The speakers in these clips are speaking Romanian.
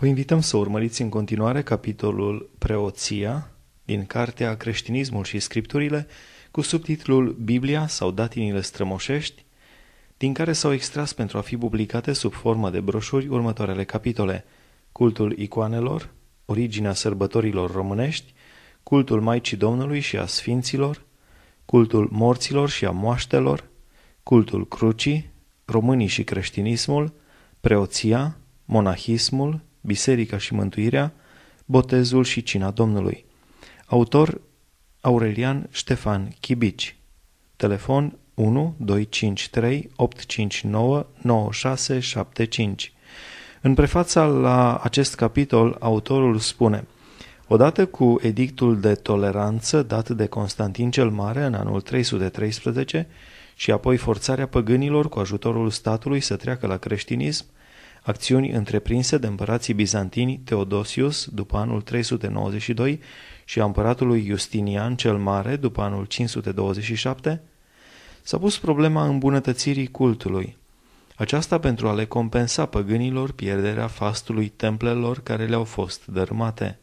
Vă invităm să urmăriți în continuare capitolul Preoția din cartea Creștinismul și Scripturile cu subtitlul Biblia sau datinile strămoșești, din care s-au extras pentru a fi publicate sub formă de broșuri următoarele capitole Cultul icoanelor, Originea sărbătorilor românești, Cultul Maicii Domnului și a Sfinților, Cultul morților și a moaștelor, Cultul crucii, Românii și creștinismul, Preoția, Monahismul, biserica și mântuirea, botezul și cina Domnului. Autor Aurelian Ștefan Chibici. Telefon 1 253 859 9675. În prefața la acest capitol, autorul spune Odată cu edictul de toleranță dat de Constantin cel Mare în anul 313 și apoi forțarea păgânilor cu ajutorul statului să treacă la creștinism, acțiuni întreprinse de împărații bizantini Teodosius după anul 392 și a împăratului Justinian cel Mare după anul 527, s-a pus problema îmbunătățirii cultului, aceasta pentru a le compensa păgânilor pierderea fastului templelor care le-au fost dărmate.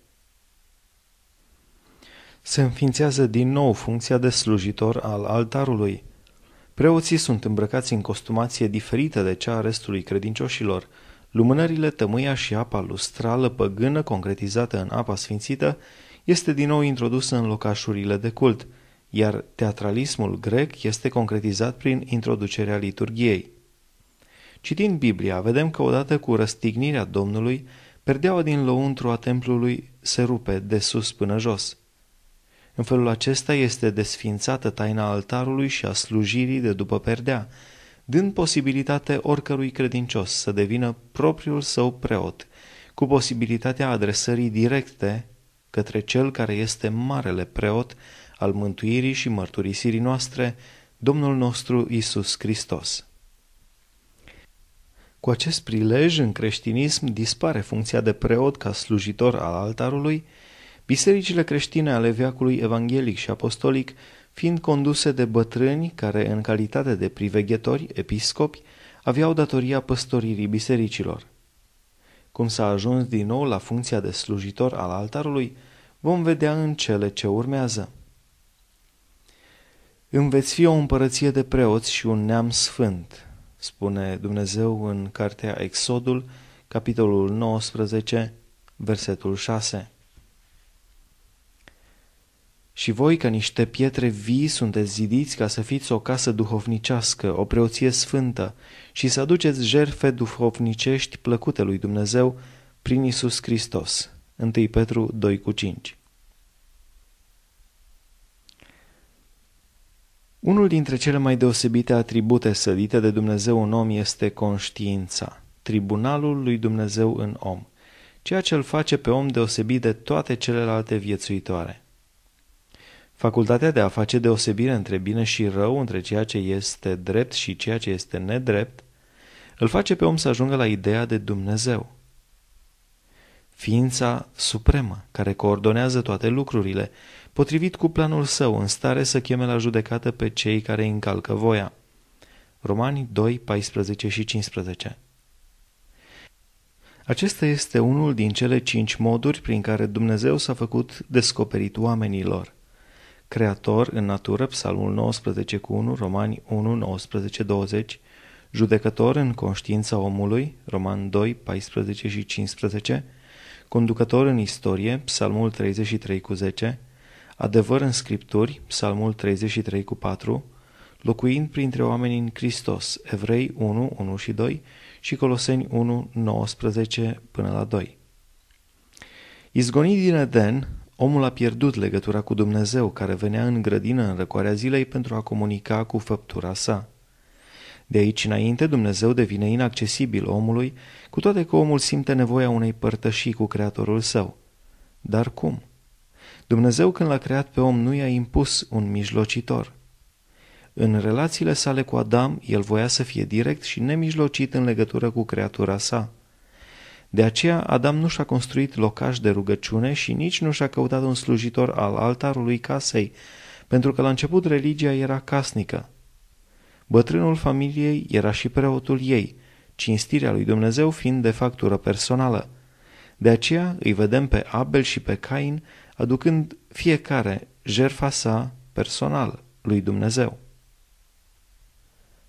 Se înființează din nou funcția de slujitor al altarului. Preoții sunt îmbrăcați în costumație diferită de cea a restului credincioșilor – Lumânările, tămâia și apa lustrală păgână, concretizată în apa sfințită, este din nou introdusă în locașurile de cult, iar teatralismul grec este concretizat prin introducerea liturgiei. Citind Biblia, vedem că odată cu răstignirea Domnului, perdeaua din lăuntru a templului se rupe de sus până jos. În felul acesta este desfințată taina altarului și a slujirii de după perdea, dând posibilitate oricărui credincios să devină propriul său preot, cu posibilitatea adresării directe către cel care este marele preot al mântuirii și mărturisirii noastre, Domnul nostru Isus Hristos. Cu acest prilej, în creștinism dispare funcția de preot ca slujitor al altarului, bisericile creștine ale veacului evanghelic și apostolic fiind conduse de bătrâni care, în calitate de priveghetori, episcopi, aveau datoria păstoririi bisericilor. Cum s-a ajuns din nou la funcția de slujitor al altarului, vom vedea în cele ce urmează. Îmi veți fi o împărăție de preoți și un neam sfânt, spune Dumnezeu în cartea Exodul, capitolul 19, versetul 6. Și voi, ca niște pietre vii, sunteți zidiți ca să fiți o casă duhovnicească, o preoție sfântă, și să aduceți jerfe duhovnicești plăcute lui Dumnezeu prin Isus Hristos. 1 Petru 2,5 Unul dintre cele mai deosebite atribute sădite de Dumnezeu în om este conștiința, tribunalul lui Dumnezeu în om, ceea ce îl face pe om deosebit de toate celelalte viețuitoare. Facultatea de a face deosebire între bine și rău, între ceea ce este drept și ceea ce este nedrept, îl face pe om să ajungă la ideea de Dumnezeu. Ființa supremă, care coordonează toate lucrurile, potrivit cu planul său, în stare să cheme la judecată pe cei care încalcă voia. Romani 2, 14 și 15 Acesta este unul din cele cinci moduri prin care Dumnezeu s-a făcut descoperit oamenilor. Creator în natură, Psalmul 19 cu 1, Romani 1, 19, 20, Judecător în conștiința omului, Roman 2, 14 și 15, Conducător în istorie, Psalmul 33 cu 10, Adevăr în scripturi, Psalmul 33 cu 4, locuind printre oamenii în Hristos, Evrei 1, 1 și 2 și Coloseni 1, 19 până la 2. Izgonit din Eden, Omul a pierdut legătura cu Dumnezeu, care venea în grădină în răcoarea zilei pentru a comunica cu făptura sa. De aici înainte, Dumnezeu devine inaccesibil omului, cu toate că omul simte nevoia unei părtășii cu Creatorul său. Dar cum? Dumnezeu când l-a creat pe om nu i-a impus un mijlocitor. În relațiile sale cu Adam, el voia să fie direct și nemijlocit în legătură cu creatura sa. De aceea Adam nu și-a construit locaș de rugăciune și nici nu și-a căutat un slujitor al altarului casei, pentru că la început religia era casnică. Bătrânul familiei era și preotul ei, cinstirea lui Dumnezeu fiind de factură personală. De aceea îi vedem pe Abel și pe Cain aducând fiecare jerfa sa personală lui Dumnezeu.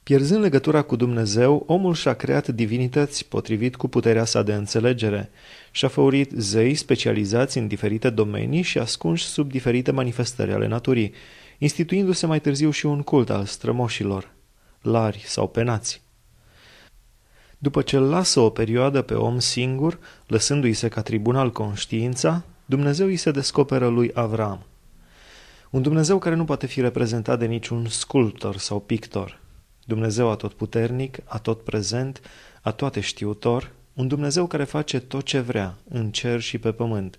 Pierzând legătura cu Dumnezeu, omul și-a creat divinități potrivit cu puterea sa de înțelegere și-a făurit zei specializați în diferite domenii și ascunși sub diferite manifestări ale naturii, instituindu-se mai târziu și un cult al strămoșilor, lari sau penați. După ce lasă o perioadă pe om singur, lăsându-i se ca tribunal conștiința, Dumnezeu îi se descoperă lui Avram. Un Dumnezeu care nu poate fi reprezentat de niciun sculptor sau pictor – Dumnezeu atotputernic, atotprezent, știutor, un Dumnezeu care face tot ce vrea, în cer și pe pământ,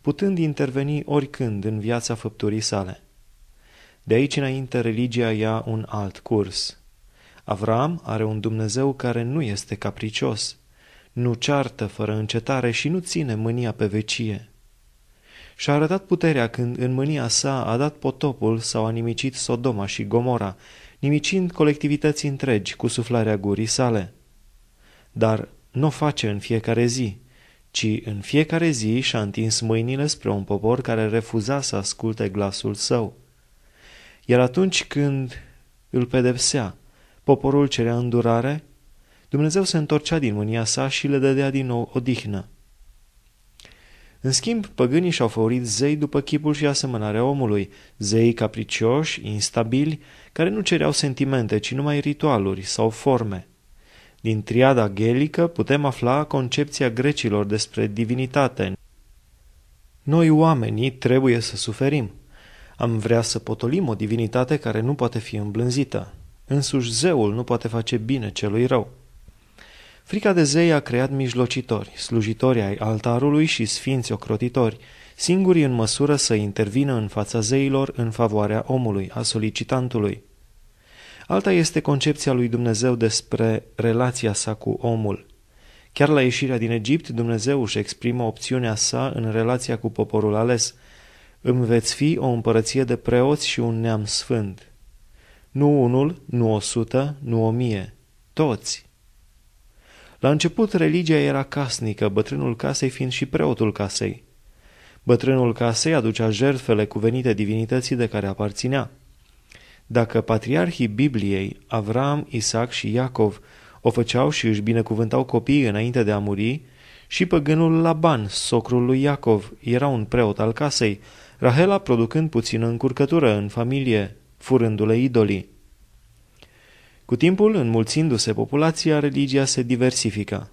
putând interveni oricând în viața făpturii sale. De aici înainte, religia ia un alt curs. Avram are un Dumnezeu care nu este capricios, nu ceartă fără încetare și nu ține mânia pe vecie. Și-a arătat puterea când în mânia sa a dat potopul sau a nimicit Sodoma și Gomora nimicind colectivității întregi cu suflarea gurii sale. Dar nu o face în fiecare zi, ci în fiecare zi și-a întins mâinile spre un popor care refuza să asculte glasul său. Iar atunci când îl pedepsea, poporul cerea îndurare, Dumnezeu se întorcea din mânia sa și le dădea din nou odihnă. În schimb, păgânii și-au făurit zei după chipul și asemănarea omului, zei capricioși, instabili, care nu cereau sentimente, ci numai ritualuri sau forme. Din triada gelică putem afla concepția grecilor despre divinitate. Noi oamenii trebuie să suferim. Am vrea să potolim o divinitate care nu poate fi îmblânzită. Însuși zeul nu poate face bine celui rău. Frica de zei a creat mijlocitori, slujitori ai altarului și sfinți ocrotitori, singuri în măsură să intervină în fața zeilor în favoarea omului, a solicitantului. Alta este concepția lui Dumnezeu despre relația sa cu omul. Chiar la ieșirea din Egipt, Dumnezeu își exprimă opțiunea sa în relația cu poporul ales. Îmi veți fi o împărăție de preoți și un neam sfânt. Nu unul, nu o sută, nu o mie. Toți. La început religia era casnică, bătrânul casei fiind și preotul casei. Bătrânul casei aducea jertfele cuvenite divinității de care aparținea. Dacă patriarhii Bibliei, Avram, Isaac și Iacov, o făceau și își binecuvântau copiii înainte de a muri, și păgânul Laban, socrul lui Iacov, era un preot al casei, Rahela producând puțină încurcătură în familie, furându-le idolii. Cu timpul, înmulțindu-se populația, religia se diversifică.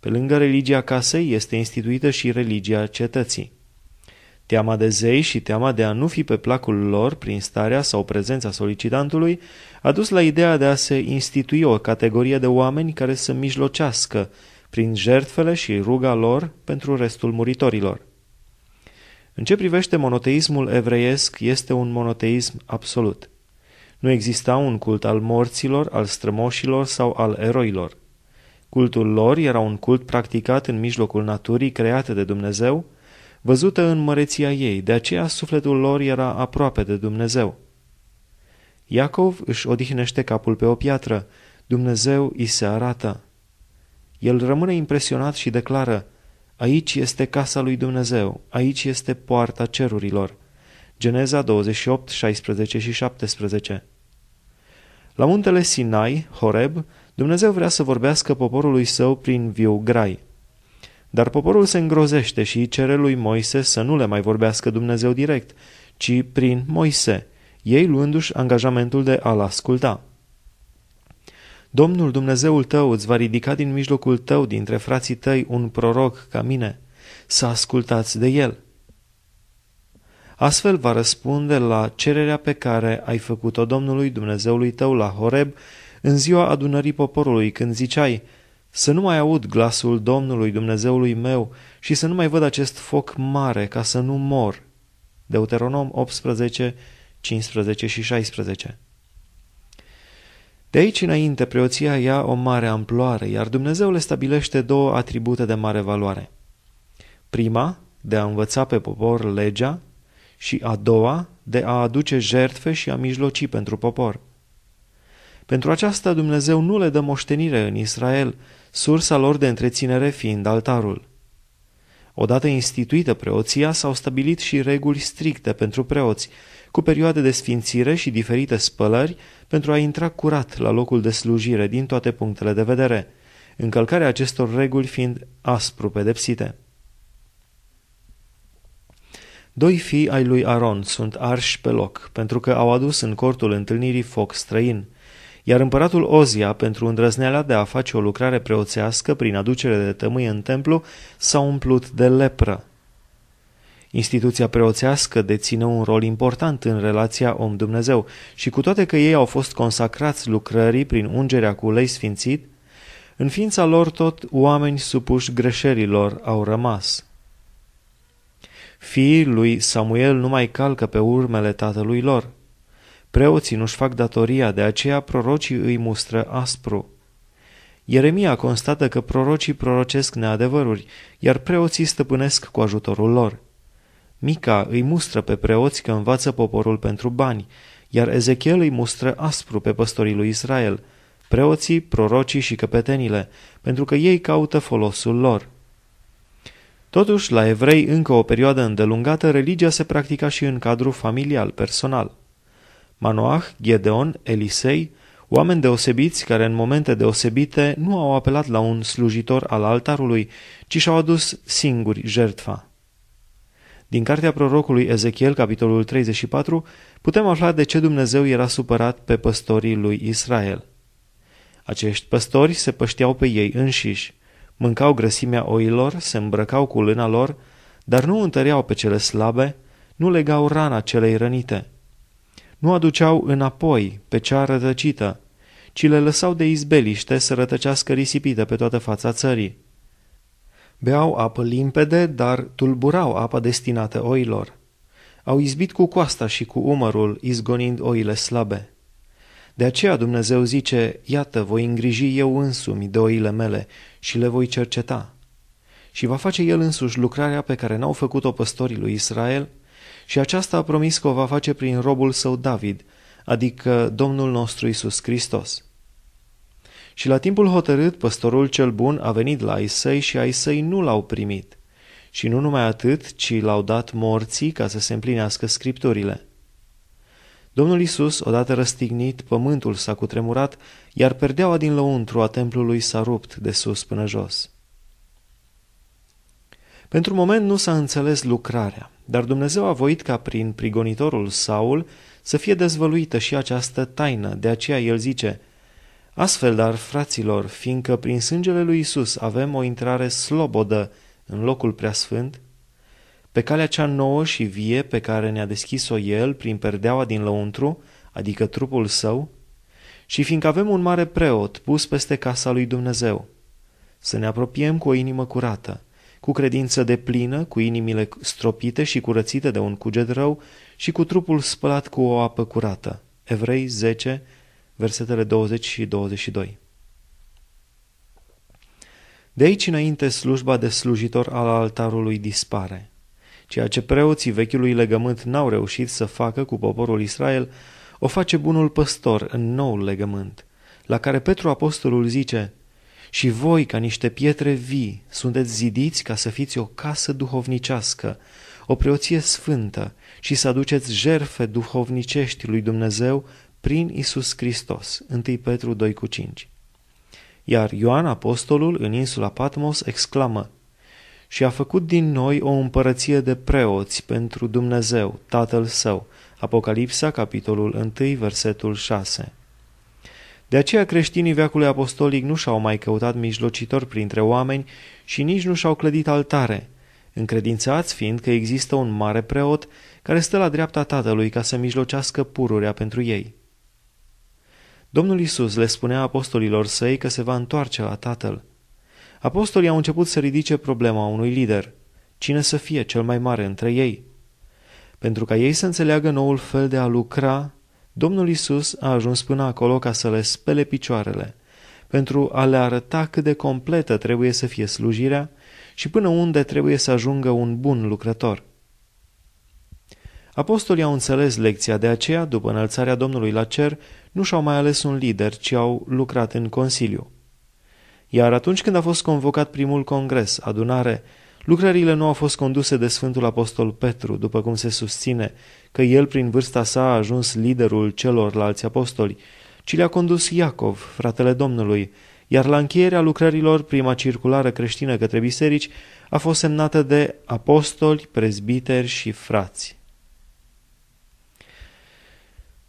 Pe lângă religia casei este instituită și religia cetății. Teama de zei și teama de a nu fi pe placul lor prin starea sau prezența solicitantului a dus la ideea de a se institui o categorie de oameni care să mijlocească prin jertfele și ruga lor pentru restul muritorilor. În ce privește monoteismul evreiesc, este un monoteism absolut – nu exista un cult al morților, al strămoșilor sau al eroilor. Cultul lor era un cult practicat în mijlocul naturii create de Dumnezeu, văzută în măreția ei, de aceea sufletul lor era aproape de Dumnezeu. Iacov își odihnește capul pe o piatră, Dumnezeu îi se arată. El rămâne impresionat și declară, aici este casa lui Dumnezeu, aici este poarta cerurilor. Geneza 28, 16 și 17. La muntele Sinai, Horeb, Dumnezeu vrea să vorbească poporului său prin viu grai. Dar poporul se îngrozește și cere lui Moise să nu le mai vorbească Dumnezeu direct, ci prin Moise, ei luându-și angajamentul de a-L asculta. Domnul Dumnezeul tău îți va ridica din mijlocul tău, dintre frații tăi, un proroc ca mine. Să ascultați de el. Astfel va răspunde la cererea pe care ai făcut-o Domnului Dumnezeului tău la Horeb în ziua adunării poporului, când ziceai, să nu mai aud glasul Domnului Dumnezeului meu și să nu mai văd acest foc mare ca să nu mor. Deuteronom 18, 15 și 16 De aici înainte, preoția ia o mare amploare, iar Dumnezeu le stabilește două atribute de mare valoare. Prima, de a învăța pe popor legea, și a doua de a aduce jertfe și a mijloci pentru popor. Pentru aceasta Dumnezeu nu le dă moștenire în Israel, sursa lor de întreținere fiind altarul. Odată instituită preoția, s-au stabilit și reguli stricte pentru preoți, cu perioade de sfințire și diferite spălări pentru a intra curat la locul de slujire din toate punctele de vedere, încălcarea acestor reguli fiind aspru pedepsite. Doi fii ai lui Aron sunt arși pe loc, pentru că au adus în cortul întâlnirii foc străin, iar împăratul Ozia, pentru îndrăzneala de a face o lucrare preoțească prin aducere de tămâie în templu, s-a umplut de lepră. Instituția preoțească deține un rol important în relația om-Dumnezeu și cu toate că ei au fost consacrați lucrării prin ungerea cu ulei sfințit, în ființa lor tot oameni supuși greșelilor au rămas. Fiii lui Samuel nu mai calcă pe urmele tatălui lor. Preoții nu-și fac datoria, de aceea prorocii îi mustră aspru. Ieremia constată că prorocii prorocesc neadevăruri, iar preoții stăpânesc cu ajutorul lor. Mica îi mustră pe preoți că învață poporul pentru bani, iar Ezechiel îi mustră aspru pe păstorii lui Israel, preoții, prorocii și căpetenile, pentru că ei caută folosul lor. Totuși, la evrei, încă o perioadă îndelungată, religia se practica și în cadrul familial, personal. Manoah, Gedeon, Elisei, oameni deosebiți care în momente deosebite nu au apelat la un slujitor al altarului, ci și-au adus singuri jertfa. Din cartea prorocului Ezechiel, capitolul 34, putem afla de ce Dumnezeu era supărat pe păstorii lui Israel. Acești păstori se pășteau pe ei înșiși, mâncau grăsimea oilor, se îmbrăcau cu lâna lor, dar nu întăreau pe cele slabe, nu legau rana celei rănite. Nu aduceau înapoi pe cea rătăcită, ci le lăsau de izbeliște să rătăcească risipită pe toată fața țării. Beau apă limpede, dar tulburau apa destinată oilor. Au izbit cu coasta și cu umărul, izgonind oile slabe. De aceea Dumnezeu zice, iată, voi îngriji eu însumi de oile mele și le voi cerceta. Și va face el însuși lucrarea pe care n-au făcut-o păstorii lui Israel și aceasta a promis că o va face prin robul său David, adică Domnul nostru Isus Hristos. Și la timpul hotărât, păstorul cel bun a venit la Isai și Isai nu l-au primit. Și nu numai atât, ci l-au dat morții ca să se împlinească scripturile. Domnul Isus, odată răstignit, pământul s-a cutremurat, iar perdeaua din lăuntru a templului s-a rupt de sus până jos. Pentru moment nu s-a înțeles lucrarea, dar Dumnezeu a voit ca prin prigonitorul Saul să fie dezvăluită și această taină, de aceea el zice, Astfel, dar, fraților, fiindcă prin sângele lui Isus avem o intrare slobodă în locul preasfânt, pe calea cea nouă și vie pe care ne-a deschis-o El prin perdeaua din lăuntru, adică trupul său, și fiindcă avem un mare preot pus peste casa lui Dumnezeu, să ne apropiem cu o inimă curată, cu credință de plină, cu inimile stropite și curățite de un cuget rău și cu trupul spălat cu o apă curată. Evrei 10, versetele 20 și 22. De aici înainte, slujba de slujitor al altarului dispare. Ceea ce preoții vechiului legământ n-au reușit să facă cu poporul Israel, o face bunul păstor în noul legământ, la care Petru Apostolul zice, Și voi, ca niște pietre vii, sunteți zidiți ca să fiți o casă duhovnicească, o preoție sfântă și să aduceți jerfe duhovnicești lui Dumnezeu prin Isus Hristos. 1 Petru 2,5 Iar Ioan Apostolul în insula Patmos exclamă, și a făcut din noi o împărăție de preoți pentru Dumnezeu, Tatăl Său. Apocalipsa, capitolul 1, versetul 6. De aceea creștinii veacului apostolic nu și-au mai căutat mijlocitori printre oameni și nici nu și-au clădit altare, încredințați fiind că există un mare preot care stă la dreapta Tatălui ca să mijlocească pururea pentru ei. Domnul Isus le spunea apostolilor săi că se va întoarce la Tatăl – Apostolii au început să ridice problema unui lider. Cine să fie cel mai mare între ei? Pentru ca ei să înțeleagă noul fel de a lucra, Domnul Isus a ajuns până acolo ca să le spele picioarele, pentru a le arăta cât de completă trebuie să fie slujirea și până unde trebuie să ajungă un bun lucrător. Apostolii au înțeles lecția, de aceea, după înălțarea Domnului la cer, nu și-au mai ales un lider, ci au lucrat în Consiliu. Iar atunci când a fost convocat primul congres, adunare, lucrările nu au fost conduse de Sfântul Apostol Petru, după cum se susține că el prin vârsta sa a ajuns liderul celorlalți apostoli, ci le-a condus Iacov, fratele Domnului, iar la încheierea lucrărilor, prima circulară creștină către biserici a fost semnată de apostoli, prezbiteri și frați.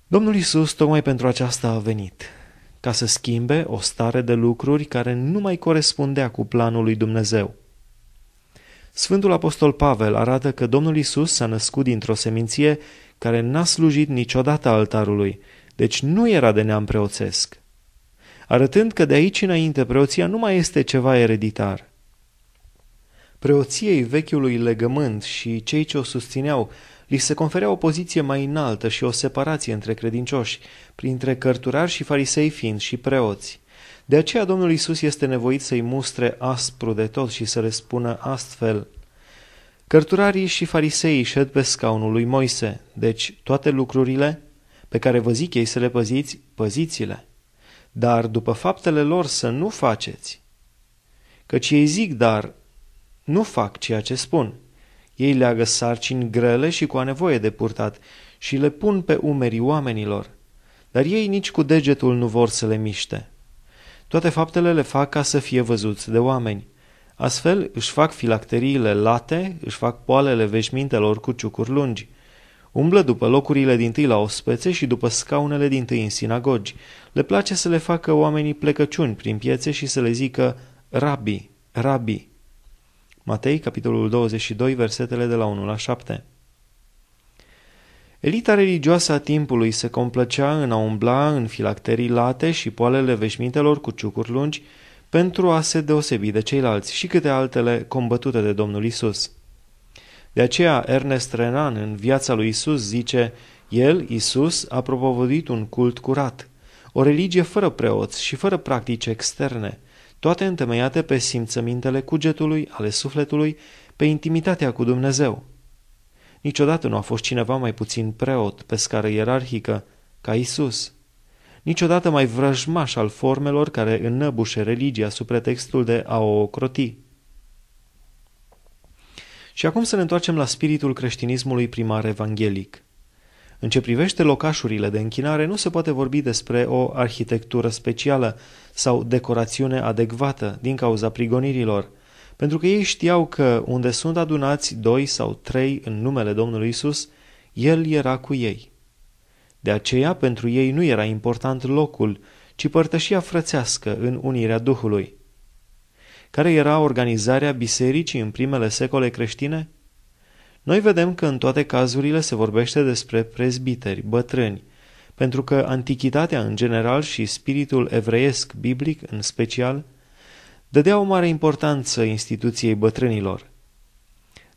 Domnul Isus tocmai pentru aceasta a venit, ca să schimbe o stare de lucruri care nu mai corespundea cu planul lui Dumnezeu. Sfântul Apostol Pavel arată că Domnul Isus s-a născut dintr-o seminție care n-a slujit niciodată altarului, deci nu era de neam preoțesc, arătând că de aici înainte preoția nu mai este ceva ereditar. Preoției vechiului legământ și cei ce o susțineau Li se conferea o poziție mai înaltă și o separație între credincioși, printre cărturari și farisei fiind și preoți. De aceea Domnul Isus este nevoit să-i mustre aspru de tot și să le spună astfel. Cărturarii și fariseii șed pe scaunul lui Moise, deci toate lucrurile pe care vă zic ei să le păziți, păziți-le, dar după faptele lor să nu faceți, căci ei zic, dar nu fac ceea ce spun. Ei leagă sarcini grele și cu anevoie nevoie de purtat și le pun pe umerii oamenilor, dar ei nici cu degetul nu vor să le miște. Toate faptele le fac ca să fie văzuți de oameni. Astfel își fac filacteriile late, își fac poalele veșmintelor cu ciucuri lungi. Umblă după locurile din tâi la ospețe și după scaunele din tâi în sinagogi. Le place să le facă oamenii plecăciuni prin piețe și să le zică rabi, rabi. Matei, capitolul 22, versetele de la 1 la 7. Elita religioasă a timpului se complăcea în a umbla în filacterii late și poalele veșmintelor cu ciucuri lungi pentru a se deosebi de ceilalți și câte altele combătute de Domnul Isus. De aceea Ernest Renan în viața lui Isus zice, el, Isus, a propovăduit un cult curat, o religie fără preoți și fără practici externe, toate întemeiate pe simțămintele cugetului, ale sufletului, pe intimitatea cu Dumnezeu. Niciodată nu a fost cineva mai puțin preot pe scară ierarhică ca Isus. Niciodată mai vrăjmaș al formelor care înnăbușe religia sub pretextul de a o croti. Și acum să ne întoarcem la spiritul creștinismului primar evanghelic – în ce privește locașurile de închinare, nu se poate vorbi despre o arhitectură specială sau decorațiune adecvată din cauza prigonirilor, pentru că ei știau că unde sunt adunați doi sau trei în numele Domnului Isus, El era cu ei. De aceea, pentru ei nu era important locul, ci părtășia frățească în unirea Duhului. Care era organizarea bisericii în primele secole creștine? Noi vedem că în toate cazurile se vorbește despre prezbiteri, bătrâni, pentru că antichitatea în general și spiritul evreiesc biblic în special dădea o mare importanță instituției bătrânilor.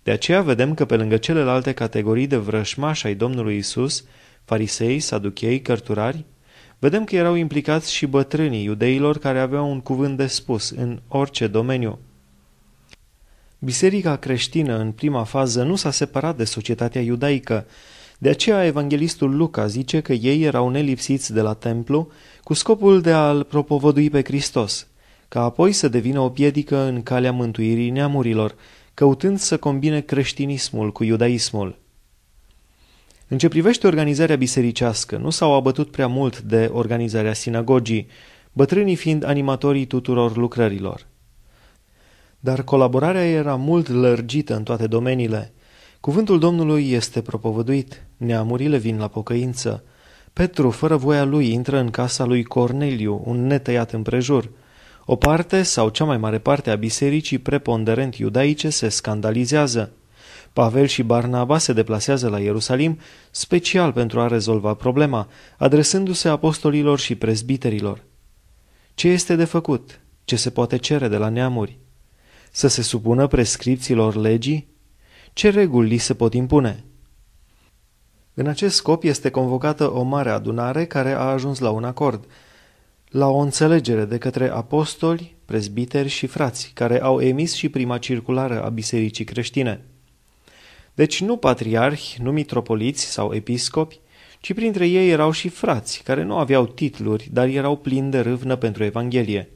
De aceea vedem că pe lângă celelalte categorii de vrășmași ai Domnului Isus, farisei, saduchei, cărturari, vedem că erau implicați și bătrânii iudeilor care aveau un cuvânt de spus în orice domeniu – Biserica creștină în prima fază nu s-a separat de societatea iudaică, de aceea evanghelistul Luca zice că ei erau nelipsiți de la templu cu scopul de a-L propovădui pe Hristos, ca apoi să devină o piedică în calea mântuirii neamurilor, căutând să combine creștinismul cu iudaismul. În ce privește organizarea bisericească, nu s-au abătut prea mult de organizarea sinagogii, bătrânii fiind animatorii tuturor lucrărilor dar colaborarea era mult lărgită în toate domeniile. Cuvântul Domnului este propovăduit, neamurile vin la pocăință. Petru, fără voia lui, intră în casa lui Corneliu, un netăiat împrejur. O parte sau cea mai mare parte a bisericii preponderent iudaice se scandalizează. Pavel și Barnaba se deplasează la Ierusalim special pentru a rezolva problema, adresându-se apostolilor și prezbiterilor. Ce este de făcut? Ce se poate cere de la neamuri? Să se supună prescripțiilor legii? Ce reguli li se pot impune? În acest scop este convocată o mare adunare care a ajuns la un acord, la o înțelegere de către apostoli, prezbiteri și frați, care au emis și prima circulară a bisericii creștine. Deci nu patriarhi, nu mitropoliți sau episcopi, ci printre ei erau și frați, care nu aveau titluri, dar erau plini de râvnă pentru Evanghelie.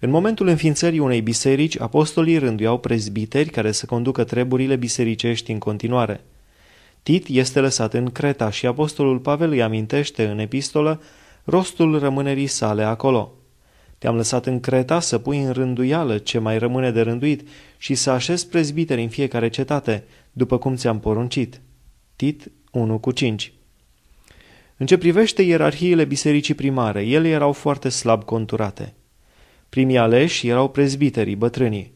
În momentul înființării unei biserici, apostolii rânduiau prezbiteri care să conducă treburile bisericești în continuare. Tit este lăsat în Creta și apostolul Pavel îi amintește în epistolă rostul rămânerii sale acolo. Te-am lăsat în Creta să pui în rânduială ce mai rămâne de rânduit și să așezi prezbiteri în fiecare cetate, după cum ți-am poruncit. Tit 1 cu 5 În ce privește ierarhiile bisericii primare, ele erau foarte slab conturate – Primii aleși erau prezbiterii bătrânii.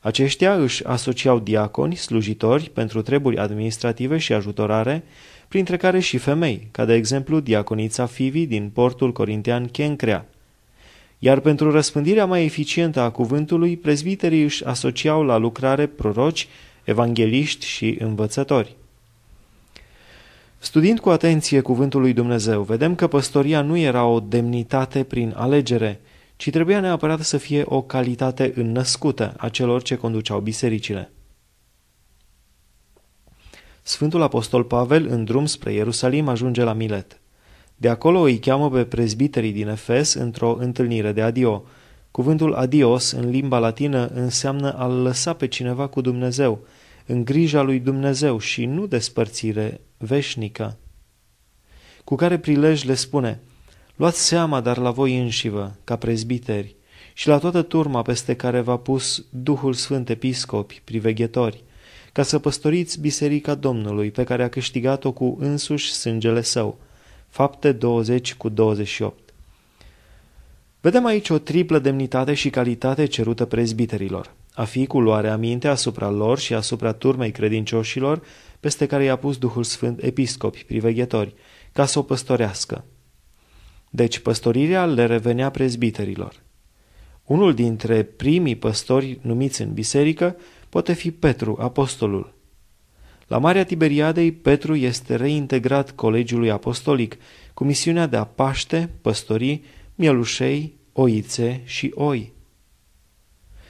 Aceștia își asociau diaconi, slujitori pentru treburi administrative și ajutorare, printre care și femei, ca de exemplu diaconița Fivi din portul corintean Chencrea. Iar pentru răspândirea mai eficientă a cuvântului, prezbiterii își asociau la lucrare proroci, evangeliști și învățători. Studiind cu atenție cuvântul lui Dumnezeu, vedem că păstoria nu era o demnitate prin alegere, ci trebuia neapărat să fie o calitate înnăscută a celor ce conduceau bisericile. Sfântul Apostol Pavel, în drum spre Ierusalim, ajunge la Milet. De acolo îi cheamă pe prezbiterii din Efes într-o întâlnire de adio. Cuvântul adios în limba latină înseamnă a lăsa pe cineva cu Dumnezeu, în grija lui Dumnezeu și nu despărțire veșnică. Cu care prilej le spune – Luați seama, dar la voi înșivă, ca prezbiteri, și la toată turma peste care v-a pus Duhul Sfânt episcopi, priveghetori, ca să păstoriți biserica Domnului pe care a câștigat-o cu însuși sângele său. Fapte 20 cu 28 Vedem aici o triplă demnitate și calitate cerută prezbiterilor, a fi cu luare aminte asupra lor și asupra turmei credincioșilor peste care i-a pus Duhul Sfânt episcopi, priveghetori, ca să o păstorească, deci păstorirea le revenea prezbiterilor. Unul dintre primii păstori numiți în biserică poate fi Petru, apostolul. La Marea Tiberiadei, Petru este reintegrat colegiului apostolic cu misiunea de a paște, păstori, mielușei, oițe și oi.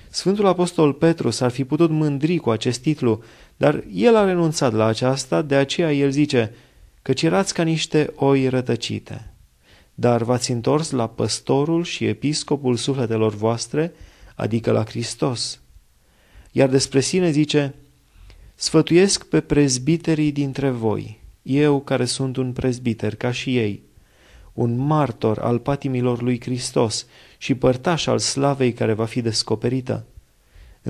Sfântul Apostol Petru s-ar fi putut mândri cu acest titlu, dar el a renunțat la aceasta, de aceea el zice, căci erați ca niște oi rătăcite dar v-ați întors la păstorul și episcopul sufletelor voastre, adică la Hristos. Iar despre sine zice, sfătuiesc pe prezbiterii dintre voi, eu care sunt un prezbiter ca și ei, un martor al patimilor lui Hristos și părtaș al slavei care va fi descoperită.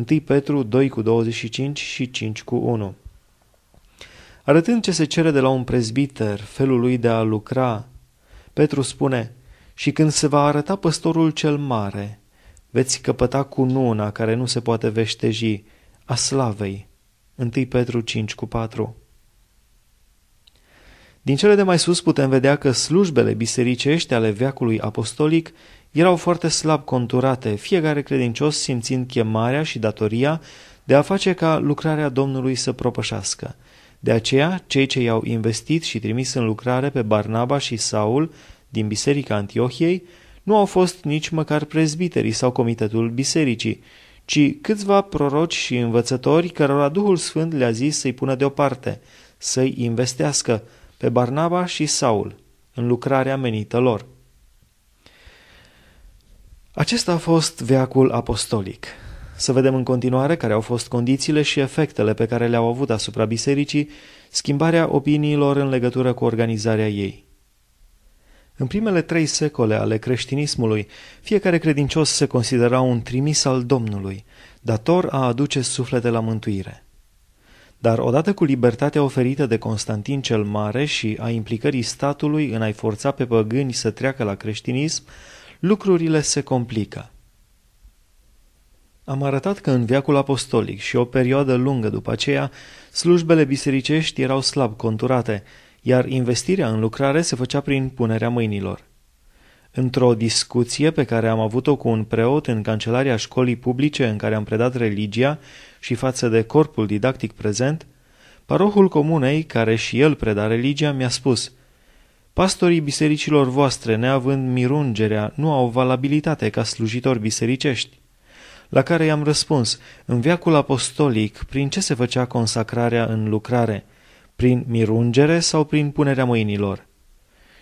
1 Petru 2 cu 25 și 5 cu 1 Arătând ce se cere de la un prezbiter, felul lui de a lucra, Petru spune, și când se va arăta păstorul cel mare, veți căpăta nuna care nu se poate veșteji, a slavei. 1 Petru 5 cu 4 Din cele de mai sus putem vedea că slujbele bisericești ale veacului apostolic erau foarte slab conturate, fiecare credincios simțind chemarea și datoria de a face ca lucrarea Domnului să propășească – de aceea, cei ce i-au investit și trimis în lucrare pe Barnaba și Saul din biserica Antiohiei nu au fost nici măcar prezbiterii sau comitetul bisericii, ci câțiva proroci și învățători cărora Duhul Sfânt le-a zis să-i pună deoparte, să-i investească pe Barnaba și Saul în lucrarea menită lor. Acesta a fost veacul apostolic. Să vedem în continuare care au fost condițiile și efectele pe care le-au avut asupra bisericii schimbarea opiniilor în legătură cu organizarea ei. În primele trei secole ale creștinismului, fiecare credincios se considera un trimis al Domnului, dator a aduce suflete la mântuire. Dar odată cu libertatea oferită de Constantin cel Mare și a implicării statului în a-i forța pe păgâni să treacă la creștinism, lucrurile se complică. Am arătat că în viacul apostolic și o perioadă lungă după aceea, slujbele bisericești erau slab conturate, iar investirea în lucrare se făcea prin punerea mâinilor. Într-o discuție pe care am avut-o cu un preot în cancelaria școlii publice în care am predat religia și față de corpul didactic prezent, parohul comunei, care și el preda religia, mi-a spus Pastorii bisericilor voastre, neavând mirungerea, nu au valabilitate ca slujitori bisericești la care i-am răspuns, în viacul apostolic, prin ce se făcea consacrarea în lucrare? Prin mirungere sau prin punerea mâinilor?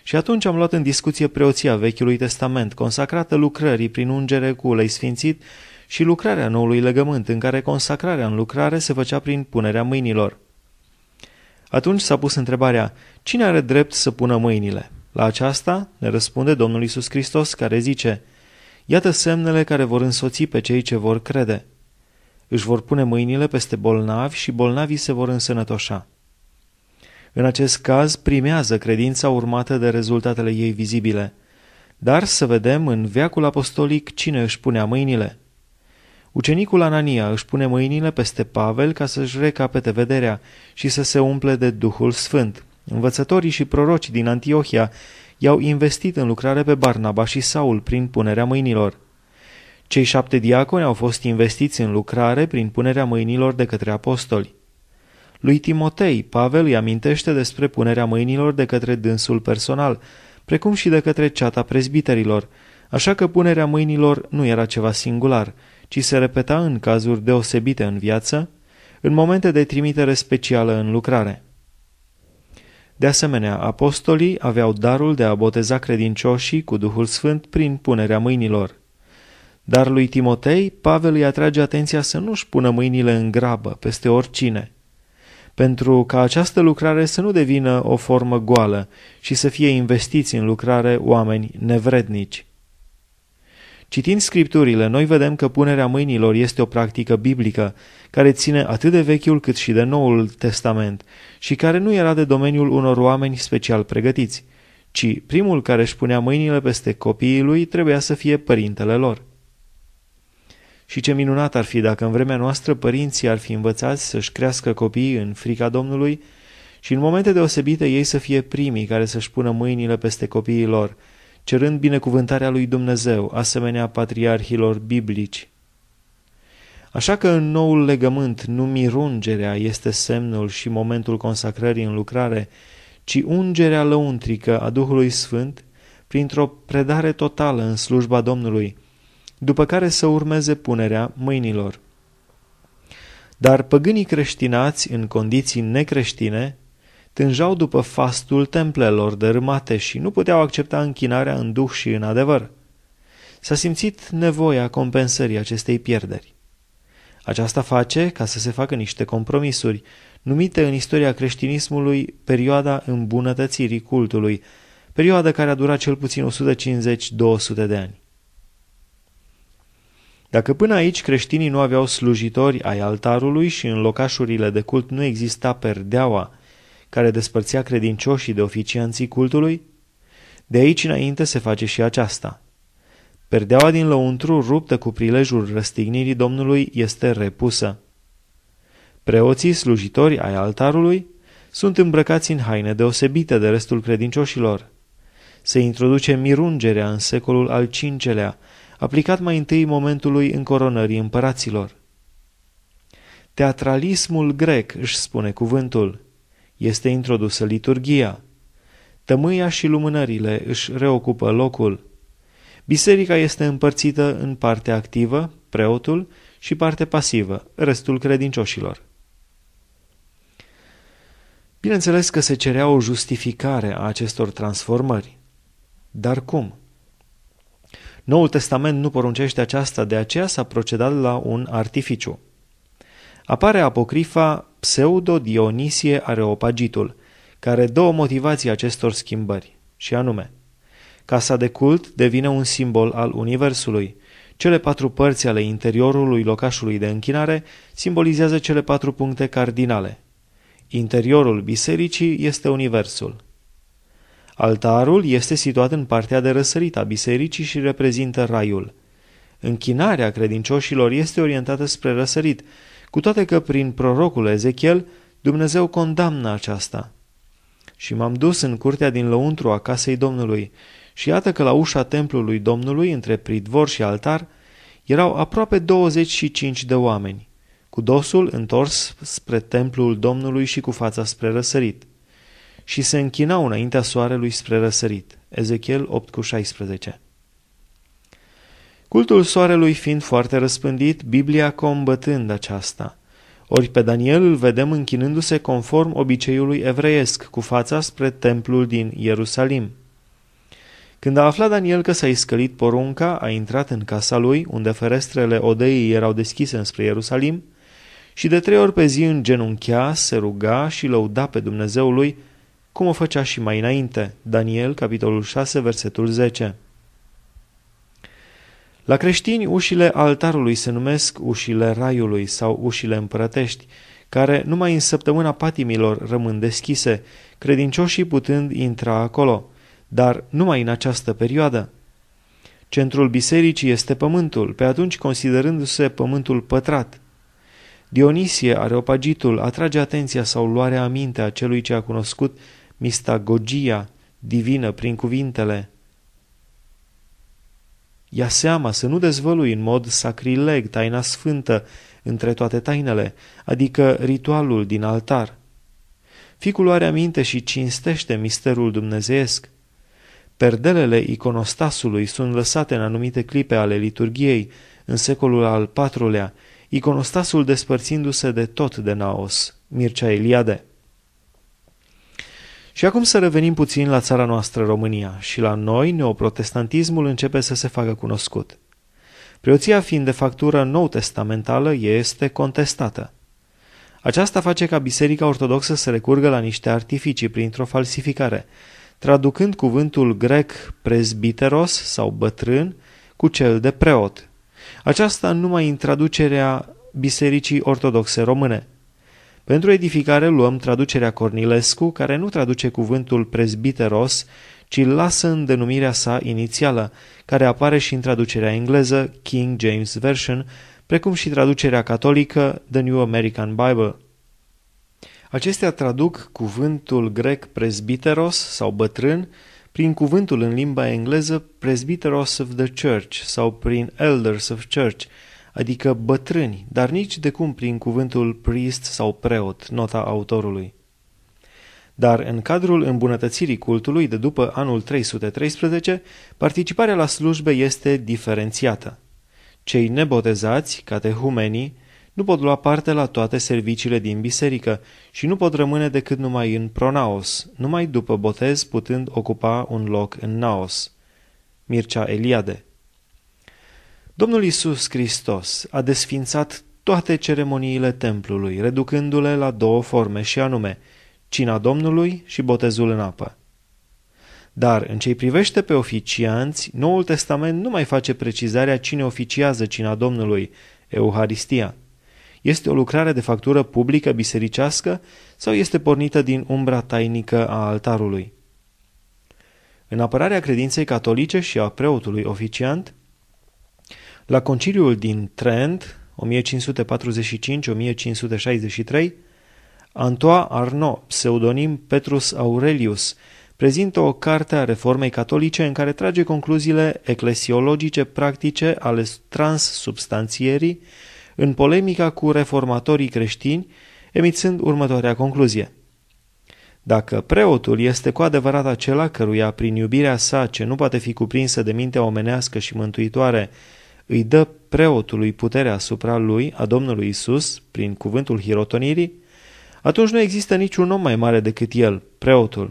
Și atunci am luat în discuție preoția Vechiului Testament, consacrată lucrării prin ungere cu ulei sfințit și lucrarea noului legământ, în care consacrarea în lucrare se făcea prin punerea mâinilor. Atunci s-a pus întrebarea, cine are drept să pună mâinile? La aceasta ne răspunde Domnul Isus Hristos, care zice – Iată semnele care vor însoți pe cei ce vor crede. Își vor pune mâinile peste bolnavi și bolnavii se vor însănătoșa. În acest caz primează credința urmată de rezultatele ei vizibile. Dar să vedem în veacul apostolic cine își punea mâinile. Ucenicul Anania își pune mâinile peste Pavel ca să-și recapete vederea și să se umple de Duhul Sfânt. Învățătorii și prorocii din Antiohia i-au investit în lucrare pe Barnaba și Saul prin punerea mâinilor. Cei șapte diaconi au fost investiți în lucrare prin punerea mâinilor de către apostoli. Lui Timotei, Pavel îi amintește despre punerea mâinilor de către dânsul personal, precum și de către ceata prezbiterilor, așa că punerea mâinilor nu era ceva singular, ci se repeta în cazuri deosebite în viață, în momente de trimitere specială în lucrare. De asemenea, apostolii aveau darul de a boteza credincioșii cu Duhul Sfânt prin punerea mâinilor. Dar lui Timotei, Pavel îi atrage atenția să nu-și pună mâinile în grabă peste oricine, pentru ca această lucrare să nu devină o formă goală și să fie investiți în lucrare oameni nevrednici. Citind scripturile, noi vedem că punerea mâinilor este o practică biblică, care ține atât de Vechiul cât și de Noul Testament și care nu era de domeniul unor oameni special pregătiți, ci primul care își punea mâinile peste copiii lui trebuia să fie părintele lor. Și ce minunat ar fi dacă în vremea noastră părinții ar fi învățați să-și crească copiii în frica Domnului și în momente deosebite ei să fie primii care să-și pună mâinile peste copiii lor, cerând binecuvântarea lui Dumnezeu, asemenea patriarhilor biblici. Așa că în noul legământ nu mirungerea este semnul și momentul consacrării în lucrare, ci ungerea lăuntrică a Duhului Sfânt printr-o predare totală în slujba Domnului, după care să urmeze punerea mâinilor. Dar păgânii creștinați în condiții necreștine tânjau după fastul templelor dărâmate și nu puteau accepta închinarea în duh și în adevăr. S-a simțit nevoia compensării acestei pierderi. Aceasta face ca să se facă niște compromisuri, numite în istoria creștinismului perioada îmbunătățirii cultului, perioadă care a durat cel puțin 150-200 de ani. Dacă până aici creștinii nu aveau slujitori ai altarului și în locașurile de cult nu exista perdeaua care despărțea credincioșii de oficianții cultului? De aici înainte se face și aceasta. Perdeaua din lăuntru ruptă cu prilejul răstignirii Domnului este repusă. Preoții slujitori ai altarului sunt îmbrăcați în haine deosebite de restul credincioșilor. Se introduce mirungerea în secolul al V-lea, aplicat mai întâi momentului încoronării împăraților. Teatralismul grec își spune cuvântul – este introdusă liturgia. Tămâia și lumânările își reocupă locul. Biserica este împărțită în parte activă, preotul, și parte pasivă, restul credincioșilor. Bineînțeles că se cerea o justificare a acestor transformări. Dar cum? Noul Testament nu poruncește aceasta, de aceea s-a procedat la un artificiu. Apare apocrifa Pseudo-Dionisie Areopagitul, care dă o motivație acestor schimbări, și anume Casa de cult devine un simbol al universului. Cele patru părți ale interiorului locașului de închinare simbolizează cele patru puncte cardinale. Interiorul bisericii este universul. Altarul este situat în partea de răsărit a bisericii și reprezintă raiul. Închinarea credincioșilor este orientată spre răsărit cu toate că prin prorocul Ezechiel Dumnezeu condamnă aceasta. Și m-am dus în curtea din lăuntru a casei Domnului și iată că la ușa templului Domnului, între pridvor și altar, erau aproape 25 de oameni, cu dosul întors spre templul Domnului și cu fața spre răsărit. Și se închinau înaintea soarelui spre răsărit. Ezechiel 8 cu 16. Cultul soarelui fiind foarte răspândit, Biblia combătând aceasta. Ori pe Daniel îl vedem închinându-se conform obiceiului evreiesc, cu fața spre templul din Ierusalim. Când a aflat Daniel că s-a iscălit porunca, a intrat în casa lui, unde ferestrele odeii erau deschise înspre Ierusalim, și de trei ori pe zi în genunchea, se ruga și lăuda pe Dumnezeul lui, cum o făcea și mai înainte. Daniel, capitolul 6, versetul 10. La creștini, ușile altarului se numesc ușile raiului sau ușile împărătești, care numai în săptămâna patimilor rămân deschise, credincioșii putând intra acolo, dar numai în această perioadă. Centrul bisericii este pământul, pe atunci considerându-se pământul pătrat. Dionisie, areopagitul, atrage atenția sau luarea aminte a celui ce a cunoscut mistagogia divină prin cuvintele – Ia seama să nu dezvălui în mod sacrileg taina sfântă între toate tainele, adică ritualul din altar. Ficul are aminte și cinstește misterul dumnezeiesc. Perdelele iconostasului sunt lăsate în anumite clipe ale liturgiei, în secolul al IV-lea, iconostasul despărțindu-se de tot de Naos, Mircea Eliade. Și acum să revenim puțin la țara noastră, România, și la noi neoprotestantismul începe să se facă cunoscut. Preoția fiind de factură nou-testamentală, este contestată. Aceasta face ca Biserica Ortodoxă să recurgă la niște artificii printr-o falsificare, traducând cuvântul grec prezbiteros sau bătrân cu cel de preot. Aceasta numai în traducerea Bisericii Ortodoxe Române – pentru edificare luăm traducerea Cornilescu, care nu traduce cuvântul presbiteros, ci lasă în denumirea sa inițială, care apare și în traducerea engleză King James Version, precum și traducerea catolică The New American Bible. Acestea traduc cuvântul grec presbiteros sau bătrân prin cuvântul în limba engleză presbiteros of the church sau prin elders of church – adică bătrâni, dar nici de cum prin cuvântul priest sau preot, nota autorului. Dar în cadrul îmbunătățirii cultului de după anul 313, participarea la slujbe este diferențiată. Cei nebotezați, catehumenii, nu pot lua parte la toate serviciile din biserică și nu pot rămâne decât numai în pronaos, numai după botez putând ocupa un loc în naos. Mircea Eliade Domnul Isus Hristos a desfințat toate ceremoniile templului, reducându-le la două forme și anume cina Domnului și botezul în apă. Dar, în ce privește pe oficianți, Noul Testament nu mai face precizarea cine oficiază cina Domnului, Euharistia. Este o lucrare de factură publică bisericească sau este pornită din umbra tainică a altarului? În apărarea credinței catolice și a preotului oficiant, la conciliul din Trent, 1545-1563, Antoine Arnaud, pseudonim Petrus Aurelius, prezintă o carte a reformei catolice în care trage concluziile eclesiologice practice ale transsubstanțierii în polemica cu reformatorii creștini, emițând următoarea concluzie. Dacă preotul este cu adevărat acela căruia, prin iubirea sa, ce nu poate fi cuprinsă de mintea omenească și mântuitoare, îi dă preotului puterea asupra lui, a Domnului Isus, prin cuvântul hirotonirii, atunci nu există niciun om mai mare decât el, preotul,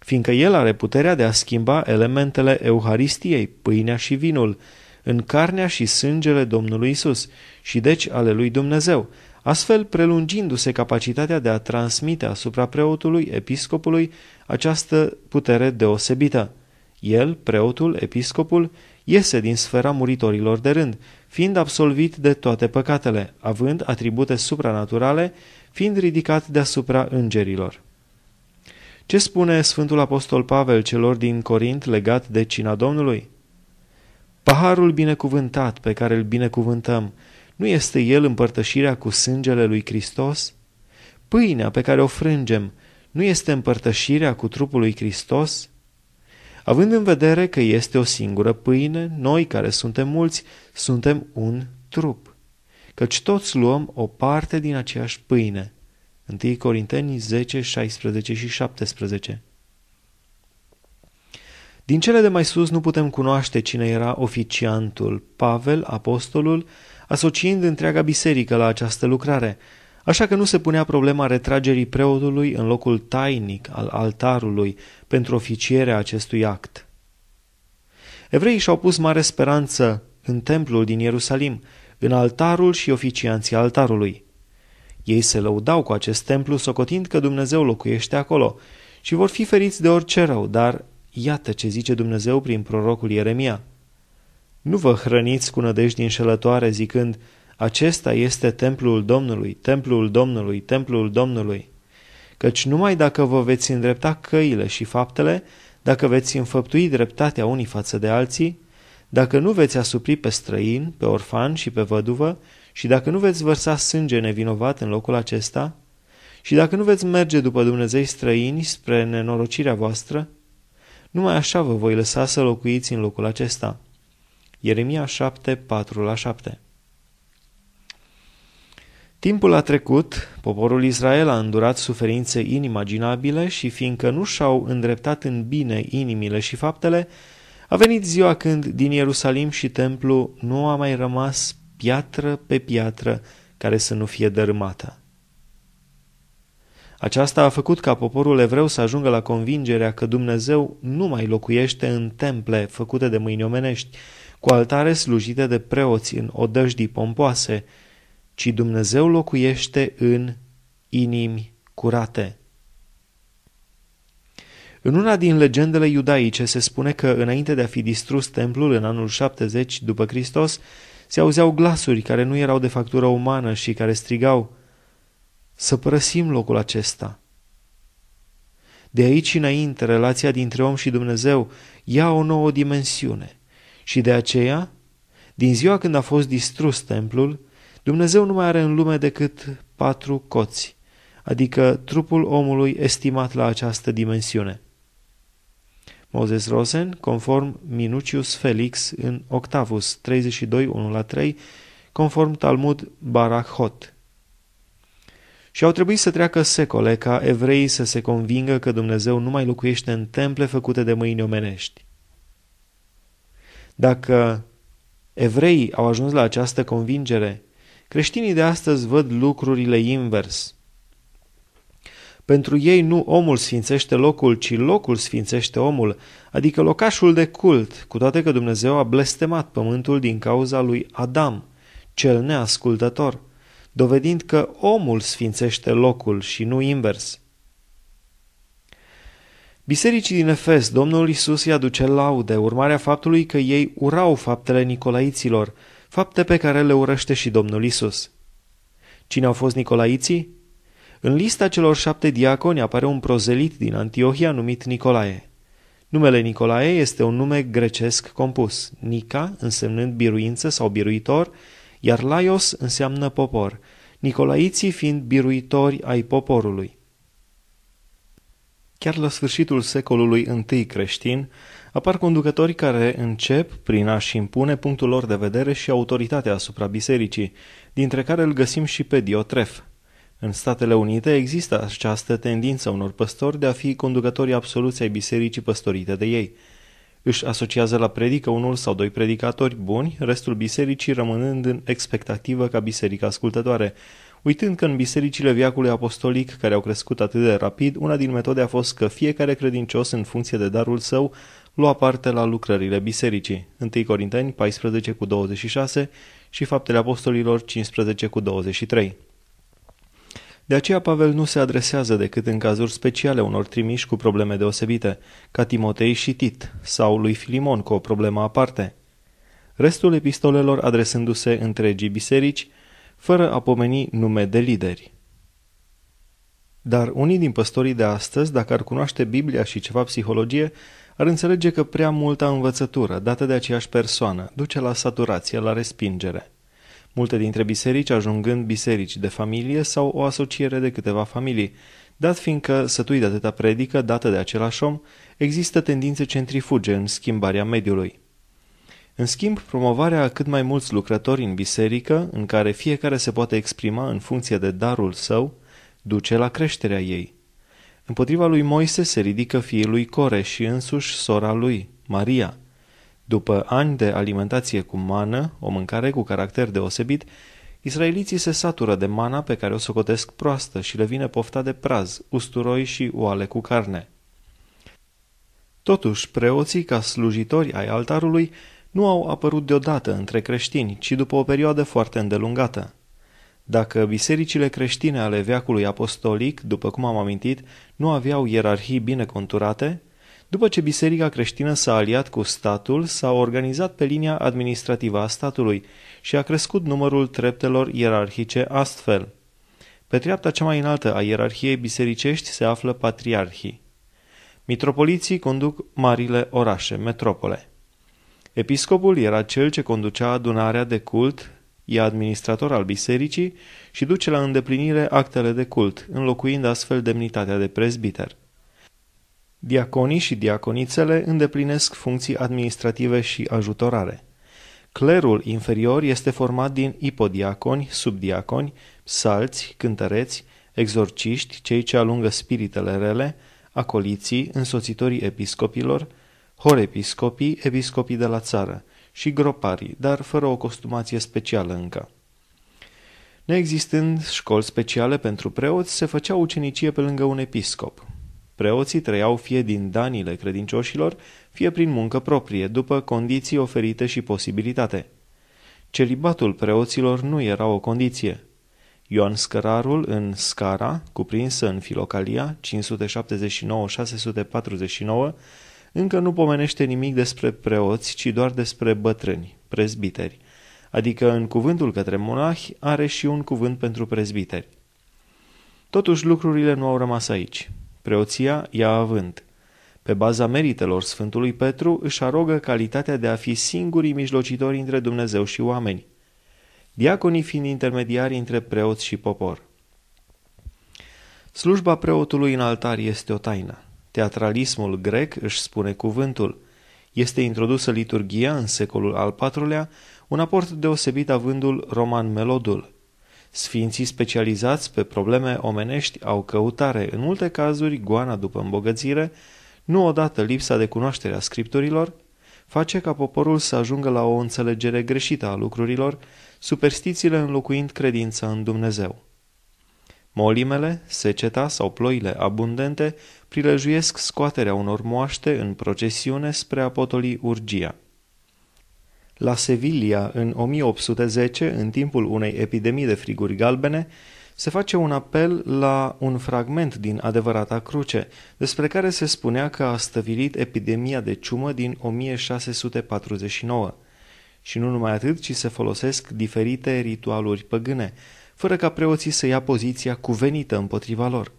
fiindcă el are puterea de a schimba elementele Euharistiei, pâinea și vinul, în carnea și sângele Domnului Isus și deci ale lui Dumnezeu, astfel prelungindu-se capacitatea de a transmite asupra preotului, episcopului, această putere deosebită. El, preotul, episcopul, iese din sfera muritorilor de rând, fiind absolvit de toate păcatele, având atribute supranaturale, fiind ridicat deasupra îngerilor. Ce spune Sfântul Apostol Pavel celor din Corint legat de cina Domnului? Paharul binecuvântat pe care îl binecuvântăm, nu este el împărtășirea cu sângele lui Hristos? Pâinea pe care o frângem, nu este împărtășirea cu trupul lui Hristos? având în vedere că este o singură pâine, noi care suntem mulți, suntem un trup, căci toți luăm o parte din aceeași pâine. 1 Corinteni 10, 16 și 17 Din cele de mai sus nu putem cunoaște cine era oficiantul, Pavel, apostolul, asociind întreaga biserică la această lucrare – Așa că nu se punea problema retragerii preotului în locul tainic al altarului pentru oficierea acestui act. Evreii și-au pus mare speranță în templul din Ierusalim, în altarul și oficianții altarului. Ei se lăudau cu acest templu, socotind că Dumnezeu locuiește acolo și vor fi feriți de orice rău, dar iată ce zice Dumnezeu prin prorocul Ieremia. Nu vă hrăniți cu nădejdi înșelătoare, zicând, acesta este templul Domnului, templul Domnului, templul Domnului. Căci numai dacă vă veți îndrepta căile și faptele, dacă veți înfăptui dreptatea unii față de alții, dacă nu veți asupri pe străin, pe orfan și pe văduvă, și dacă nu veți vărsa sânge nevinovat în locul acesta, și dacă nu veți merge după Dumnezei străini spre nenorocirea voastră, numai așa vă voi lăsa să locuiți în locul acesta. Ieremia 7, 4 la 7 Timpul a trecut, poporul Israel a îndurat suferințe inimaginabile și fiindcă nu și-au îndreptat în bine inimile și faptele, a venit ziua când din Ierusalim și templu nu a mai rămas piatră pe piatră care să nu fie dărâmată. Aceasta a făcut ca poporul evreu să ajungă la convingerea că Dumnezeu nu mai locuiește în temple făcute de mâini omenești, cu altare slujite de preoți în odăjdii pompoase, ci Dumnezeu locuiește în inimi curate. În una din legendele iudaice se spune că înainte de a fi distrus templul în anul 70 după Hristos, se auzeau glasuri care nu erau de factură umană și care strigau să părăsim locul acesta. De aici înainte, relația dintre om și Dumnezeu ia o nouă dimensiune și de aceea, din ziua când a fost distrus templul, Dumnezeu nu mai are în lume decât patru coți, adică trupul omului estimat la această dimensiune. Moses Rosen, conform Minucius Felix în Octavus 32, 1-3, conform Talmud Barachot. Și au trebuit să treacă secole ca evreii să se convingă că Dumnezeu nu mai locuiește în temple făcute de mâini omenești. Dacă evreii au ajuns la această convingere, Creștinii de astăzi văd lucrurile invers. Pentru ei nu omul sfințește locul, ci locul sfințește omul, adică locașul de cult, cu toate că Dumnezeu a blestemat pământul din cauza lui Adam, cel neascultător, dovedind că omul sfințește locul și nu invers. Bisericii din Efes, Domnul Isus i-aduce laude, urmarea faptului că ei urau faptele nicolaiților, fapte pe care le urăște și Domnul Isus. Cine au fost Nicolaiții? În lista celor șapte diaconi apare un prozelit din Antiohia numit Nicolae. Numele Nicolae este un nume grecesc compus, Nica însemnând biruință sau biruitor, iar Laios înseamnă popor, Nicolaiții fiind biruitori ai poporului. Chiar la sfârșitul secolului I creștin, Apar conducători care încep prin a-și impune punctul lor de vedere și autoritatea asupra bisericii, dintre care îl găsim și pe Diotref. În Statele Unite există această tendință unor păstori de a fi conducătorii absoluți ai bisericii păstorite de ei. Își asociază la predică unul sau doi predicatori buni, restul bisericii rămânând în expectativă ca biserica ascultătoare, uitând că în bisericile viacului apostolic, care au crescut atât de rapid, una din metode a fost că fiecare credincios, în funcție de darul său, lua parte la lucrările bisericii, 1 Corinteni 14 cu 26 și Faptele Apostolilor 15 cu 23. De aceea Pavel nu se adresează decât în cazuri speciale unor trimiși cu probleme deosebite, ca Timotei și Tit, sau lui Filimon cu o problemă aparte. Restul epistolelor adresându-se întregii biserici, fără a pomeni nume de lideri. Dar unii din păstorii de astăzi, dacă ar cunoaște Biblia și ceva psihologie, ar înțelege că prea multă învățătură, dată de aceeași persoană, duce la saturație, la respingere. Multe dintre biserici ajungând biserici de familie sau o asociere de câteva familii, dat fiindcă, sătui de atâta predică dată de același om, există tendințe centrifuge în schimbarea mediului. În schimb, promovarea a cât mai mulți lucrători în biserică, în care fiecare se poate exprima în funcție de darul său, duce la creșterea ei – Împotriva lui Moise se ridică fiul lui Core și însuși sora lui, Maria. După ani de alimentație cu mană, o mâncare cu caracter deosebit, israeliții se satură de mana pe care o socotesc proastă și le vine pofta de praz, usturoi și oale cu carne. Totuși, preoții ca slujitori ai altarului nu au apărut deodată între creștini, ci după o perioadă foarte îndelungată. Dacă bisericile creștine ale veacului apostolic, după cum am amintit, nu aveau ierarhii bine conturate, după ce biserica creștină s-a aliat cu statul, s-a organizat pe linia administrativă a statului și a crescut numărul treptelor ierarhice astfel. Pe treapta cea mai înaltă a ierarhiei bisericești se află patriarhii. Mitropoliții conduc marile orașe, metropole. Episcopul era cel ce conducea adunarea de cult e administrator al bisericii și duce la îndeplinire actele de cult, înlocuind astfel demnitatea de prezbiter. Diaconii și diaconițele îndeplinesc funcții administrative și ajutorare. Clerul inferior este format din ipodiaconi, subdiaconi, salți, cântăreți, exorciști, cei ce alungă spiritele rele, acoliții, însoțitorii episcopilor, horepiscopii, episcopii de la țară – și groparii, dar fără o costumație specială încă. Neexistând școli speciale pentru preoți, se făcea ucenicie pe lângă un episcop. Preoții trăiau fie din danile credincioșilor, fie prin muncă proprie, după condiții oferite și posibilitate. Celibatul preoților nu era o condiție. Ioan Scărarul în Scara, cuprinsă în Filocalia 579-649, încă nu pomenește nimic despre preoți, ci doar despre bătrâni, prezbiteri, adică în cuvântul către monahi are și un cuvânt pentru prezbiteri. Totuși lucrurile nu au rămas aici. Preoția ia avânt. Pe baza meritelor Sfântului Petru își arogă calitatea de a fi singurii mijlocitori între Dumnezeu și oameni, diaconii fiind intermediari între preoți și popor. Slujba preotului în altar este o taină. Teatralismul grec își spune cuvântul. Este introdusă liturgia în secolul al IV-lea, un aport deosebit avândul roman melodul. Sfinții specializați pe probleme omenești au căutare, în multe cazuri, goana după îmbogățire, nu odată lipsa de cunoaștere a scripturilor, face ca poporul să ajungă la o înțelegere greșită a lucrurilor, superstițiile înlocuind credința în Dumnezeu. Molimele, seceta sau ploile abundente prilejuiesc scoaterea unor moaște în procesiune spre a potoli urgia. La Sevilla, în 1810, în timpul unei epidemii de friguri galbene, se face un apel la un fragment din adevărata cruce, despre care se spunea că a stăvilit epidemia de ciumă din 1649. Și nu numai atât, ci se folosesc diferite ritualuri păgâne, fără ca preoții să ia poziția cuvenită împotriva lor.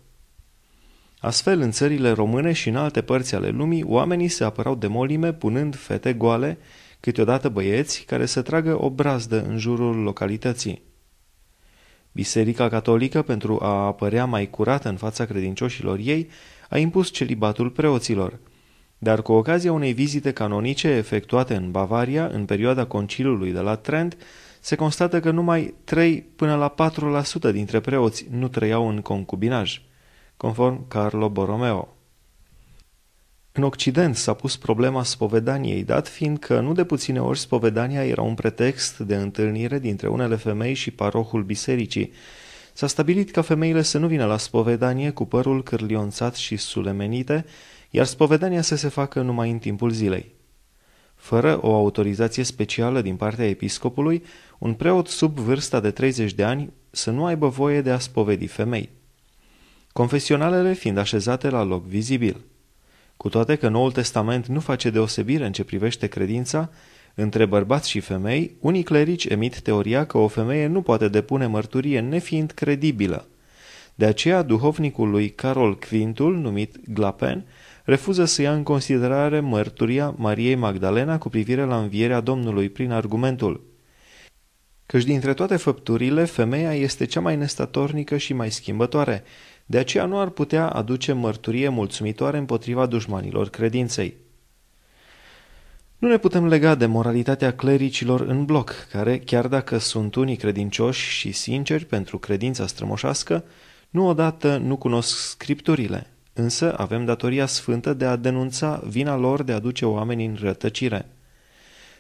Astfel, în țările române și în alte părți ale lumii, oamenii se apărau de molime punând fete goale, câteodată băieți, care să tragă o brazdă în jurul localității. Biserica Catolică, pentru a apărea mai curată în fața credincioșilor ei, a impus celibatul preoților. Dar cu ocazia unei vizite canonice efectuate în Bavaria în perioada Concilului de la Trent, se constată că numai 3 până la 4% dintre preoți nu trăiau în concubinaj conform Carlo Borromeo. În Occident s-a pus problema spovedaniei, dat fiind că nu de puține ori spovedania era un pretext de întâlnire dintre unele femei și parohul bisericii. S-a stabilit ca femeile să nu vină la spovedanie cu părul cârlionțat și sulemenite, iar spovedania să se facă numai în timpul zilei. Fără o autorizație specială din partea episcopului, un preot sub vârsta de 30 de ani să nu aibă voie de a spovedi femei confesionalele fiind așezate la loc vizibil. Cu toate că Noul Testament nu face deosebire în ce privește credința, între bărbați și femei, unii clerici emit teoria că o femeie nu poate depune mărturie nefiind credibilă. De aceea, duhovnicul lui Carol Quintul, numit Glapen, refuză să ia în considerare mărturia Mariei Magdalena cu privire la învierea Domnului prin argumentul Căci dintre toate făpturile, femeia este cea mai nestatornică și mai schimbătoare, de aceea nu ar putea aduce mărturie mulțumitoare împotriva dușmanilor credinței. Nu ne putem lega de moralitatea clericilor în bloc, care, chiar dacă sunt unii credincioși și sinceri pentru credința strămoșească, nu odată nu cunosc scripturile, însă avem datoria sfântă de a denunța vina lor de a duce oamenii în rătăcire.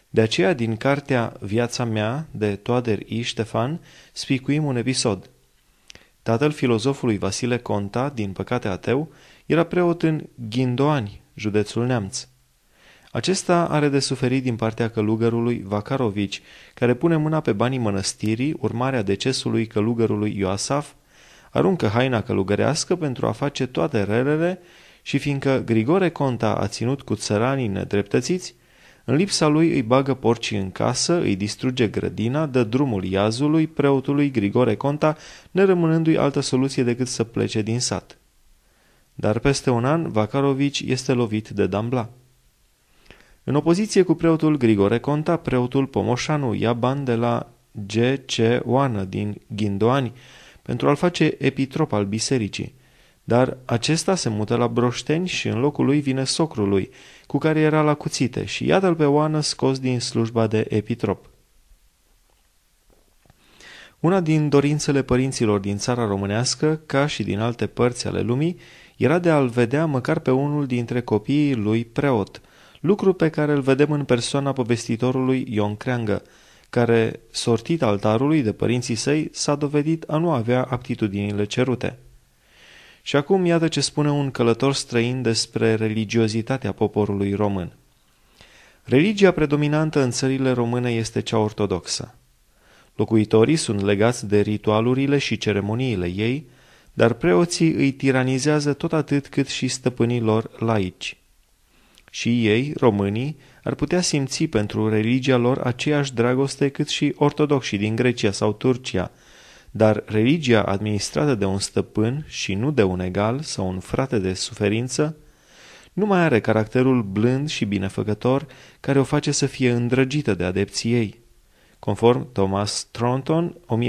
De aceea, din cartea Viața mea de Toader I. Ștefan, spicuim un episod – Tatăl filozofului Vasile Conta, din păcate ateu, era preot în Ghindoani, județul Neamț. Acesta are de suferit din partea călugărului Vacarovici, care pune mâna pe banii mănăstirii, urmarea decesului călugărului Ioasaf, aruncă haina călugărească pentru a face toate relele și fiindcă Grigore Conta a ținut cu țăranii nedreptățiți, în lipsa lui îi bagă porcii în casă, îi distruge grădina, dă drumul iazului, preotului Grigore Conta, nerămânându-i altă soluție decât să plece din sat. Dar peste un an, Vakarovici este lovit de Dambla. În opoziție cu preotul Grigore Conta, preotul Pomoșanu ia bani de la G.C. Oană din Ghindoani pentru a-l face epitrop al bisericii. Dar acesta se mută la Broșteni și în locul lui vine socrul lui, cu care era la cuțite, și iată-l pe Oană scos din slujba de epitrop. Una din dorințele părinților din țara românească, ca și din alte părți ale lumii, era de a-l vedea măcar pe unul dintre copiii lui preot, lucru pe care îl vedem în persoana povestitorului Ion Creangă, care, sortit altarului de părinții săi, s-a dovedit a nu avea aptitudinile cerute. Și acum iată ce spune un călător străin despre religiozitatea poporului român. Religia predominantă în țările române este cea ortodoxă. Locuitorii sunt legați de ritualurile și ceremoniile ei, dar preoții îi tiranizează tot atât cât și stăpânii lor laici. Și ei, românii, ar putea simți pentru religia lor aceeași dragoste cât și ortodoxii din Grecia sau Turcia, dar religia administrată de un stăpân și nu de un egal sau un frate de suferință nu mai are caracterul blând și binefăcător care o face să fie îndrăgită de adepții ei. Conform Thomas Tronton, 1766-1818,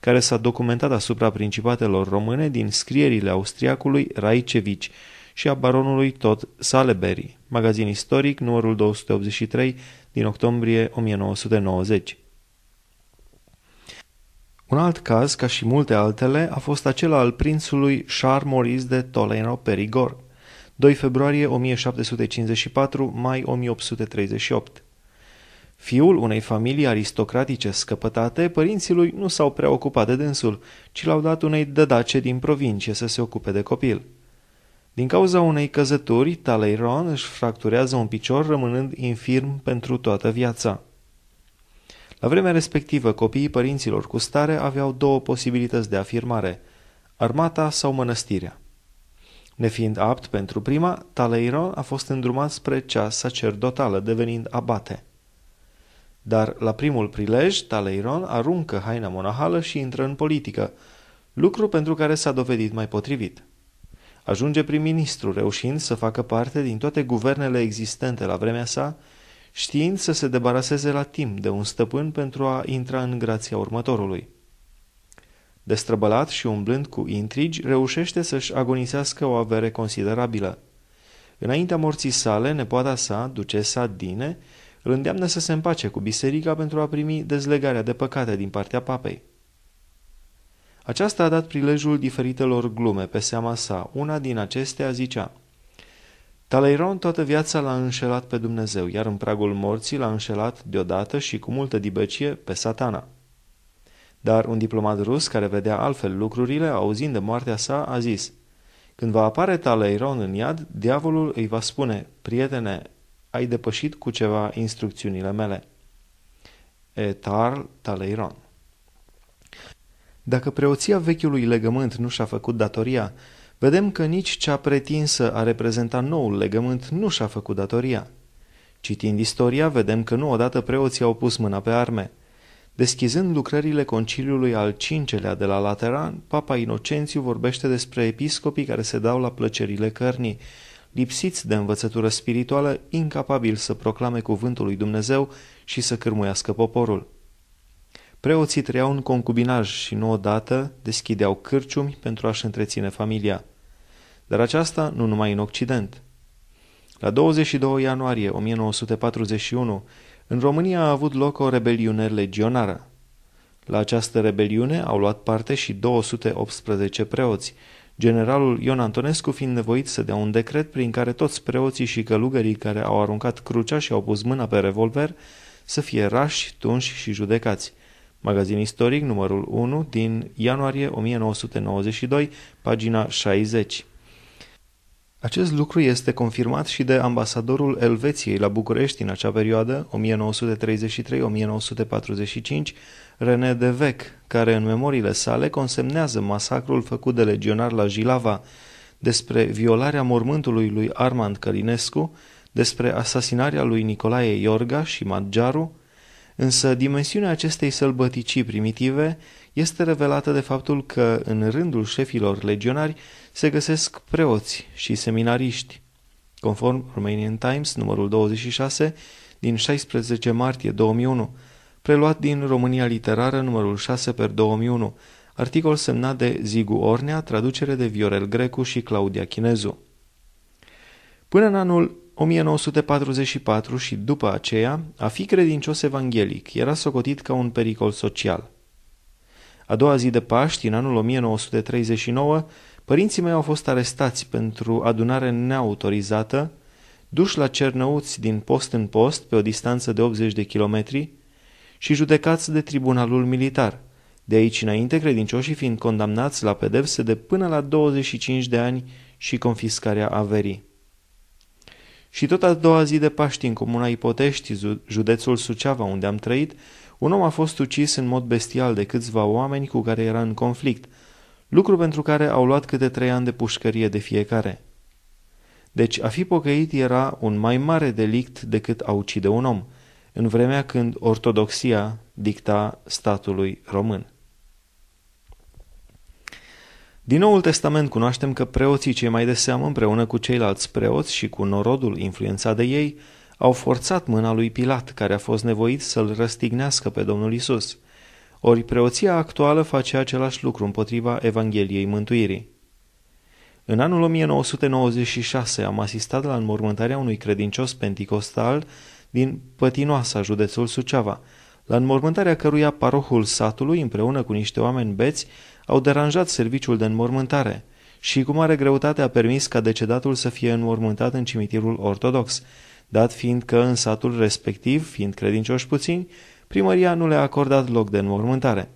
care s-a documentat asupra principatelor române din scrierile austriacului Raicevici și a baronului tot Saleberry, magazin istoric numărul 283 din octombrie 1990. Un alt caz, ca și multe altele, a fost acela al prințului Charles Maurice de Toleno-Perigord, 2 februarie 1754, mai 1838. Fiul unei familii aristocratice scăpătate, părinții lui nu s-au preocupat de dânsul, ci l-au dat unei dădace din provincie să se ocupe de copil. Din cauza unei căzături, Talleyrand își fracturează un picior rămânând infirm pentru toată viața. La vremea respectivă, copiii părinților cu stare aveau două posibilități de afirmare, armata sau mănăstirea. Nefiind apt pentru prima, Taleiron a fost îndrumat spre cea sacerdotală, devenind abate. Dar la primul prilej, Taleiron aruncă haina monahală și intră în politică, lucru pentru care s-a dovedit mai potrivit. Ajunge prim-ministru, reușind să facă parte din toate guvernele existente la vremea sa știind să se debaraseze la timp de un stăpân pentru a intra în grația următorului. Destrăbălat și umblând cu intrigi, reușește să-și agonisească o avere considerabilă. Înaintea morții sale, nepoata sa, ducesa Dine, îl îndeamnă să se împace cu biserica pentru a primi dezlegarea de păcate din partea papei. Aceasta a dat prilejul diferitelor glume pe seama sa. Una din acestea zicea – Talleyrand toată viața l-a înșelat pe Dumnezeu, iar în pragul morții l-a înșelat deodată și cu multă dibăcie pe satana. Dar un diplomat rus care vedea altfel lucrurile, auzind de moartea sa, a zis Când va apare Talleyrand în iad, diavolul îi va spune Prietene, ai depășit cu ceva instrucțiunile mele. Etar Talleyrand Dacă preoția vechiului legământ nu și-a făcut datoria, vedem că nici cea pretinsă a reprezenta noul legământ nu și-a făcut datoria. Citind istoria, vedem că nu odată preoții au pus mâna pe arme. Deschizând lucrările conciliului al cincelea de la Lateran, Papa Inocențiu vorbește despre episcopii care se dau la plăcerile cărnii, lipsiți de învățătură spirituală, incapabili să proclame cuvântul lui Dumnezeu și să cârmuiască poporul. Preoții trăiau în concubinaj și nu odată deschideau cârciumi pentru a-și întreține familia dar aceasta nu numai în Occident. La 22 ianuarie 1941, în România a avut loc o rebeliune legionară. La această rebeliune au luat parte și 218 preoți, generalul Ion Antonescu fiind nevoit să dea un decret prin care toți preoții și călugării care au aruncat crucea și au pus mâna pe revolver să fie rași, tunși și judecați. Magazin istoric numărul 1 din ianuarie 1992, pagina 60. Acest lucru este confirmat și de ambasadorul Elveției la București în acea perioadă, 1933-1945, René Devec, care în memoriile sale consemnează masacrul făcut de legionar la Jilava, despre violarea mormântului lui Armand Călinescu, despre asasinarea lui Nicolae Iorga și Maggiaru, însă dimensiunea acestei sălbăticii primitive este revelată de faptul că în rândul șefilor legionari se găsesc preoți și seminariști. Conform Romanian Times, numărul 26, din 16 martie 2001, preluat din România Literară, numărul 6 per 2001, articol semnat de Zigu Ornea, traducere de Viorel Grecu și Claudia Chinezu. Până în anul 1944 și după aceea, a fi credincios evanghelic era socotit ca un pericol social – a doua zi de Paști, în anul 1939, părinții mei au fost arestați pentru adunare neautorizată, duși la cernăuți din post în post pe o distanță de 80 de kilometri și judecați de tribunalul militar. De aici înainte, credincioșii fiind condamnați la pedepse de până la 25 de ani și confiscarea averii. Și tot a doua zi de Paști în comuna Ipotești, județul Suceava, unde am trăit, un om a fost ucis în mod bestial de câțiva oameni cu care era în conflict, lucru pentru care au luat câte trei ani de pușcărie de fiecare. Deci a fi pocăit era un mai mare delict decât a ucide un om, în vremea când ortodoxia dicta statului român. Din Noul Testament cunoaștem că preoții cei mai de seamă împreună cu ceilalți preoți și cu norodul influențat de ei au forțat mâna lui Pilat, care a fost nevoit să-l răstignească pe Domnul Isus. Ori preoția actuală face același lucru împotriva Evangheliei Mântuirii. În anul 1996 am asistat la înmormântarea unui credincios penticostal din Pătinoasa, județul Suceava, la înmormântarea căruia parohul satului, împreună cu niște oameni beți, au deranjat serviciul de înmormântare și cu mare greutate a permis ca decedatul să fie înmormântat în cimitirul ortodox, dat fiind că în satul respectiv, fiind credincioși puțini, primăria nu le-a acordat loc de înmormântare.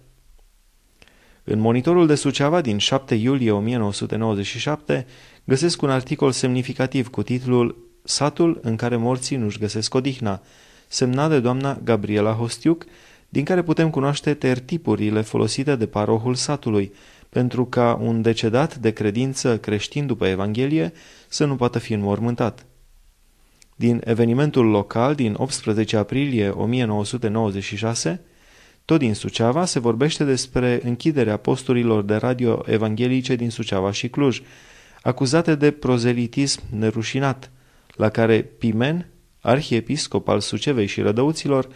În monitorul de Suceava din 7 iulie 1997 găsesc un articol semnificativ cu titlul Satul în care morții nu-și găsesc odihna, semnat de doamna Gabriela Hostiuc, din care putem cunoaște tertipurile folosite de parohul satului, pentru ca un decedat de credință creștin după Evanghelie să nu poată fi înmormântat. Din evenimentul local din 18 aprilie 1996, tot din Suceava, se vorbește despre închiderea posturilor de radio evanghelice din Suceava și Cluj, acuzate de prozelitism nerușinat, la care Pimen, arhiepiscop al Sucevei și Rădăuților,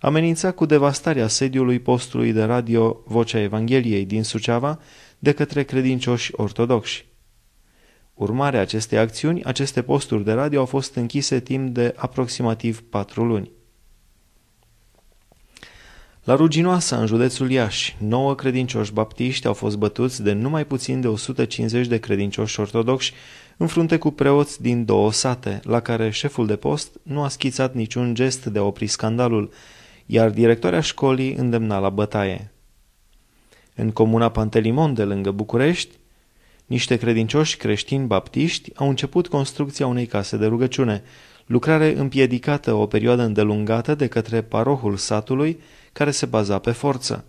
amenința cu devastarea sediului postului de radio Vocea Evangheliei din Suceava de către credincioși ortodoxi urmare a acestei acțiuni, aceste posturi de radio au fost închise timp de aproximativ patru luni. La Ruginoasa, în județul Iași, nouă credincioși baptiști au fost bătuți de numai puțin de 150 de credincioși ortodoxi în frunte cu preoți din două sate, la care șeful de post nu a schițat niciun gest de a opri scandalul, iar directoarea școlii îndemna la bătaie. În comuna Pantelimon, de lângă București, niște credincioși creștini baptiști au început construcția unei case de rugăciune, lucrare împiedicată o perioadă îndelungată de către parohul satului, care se baza pe forță.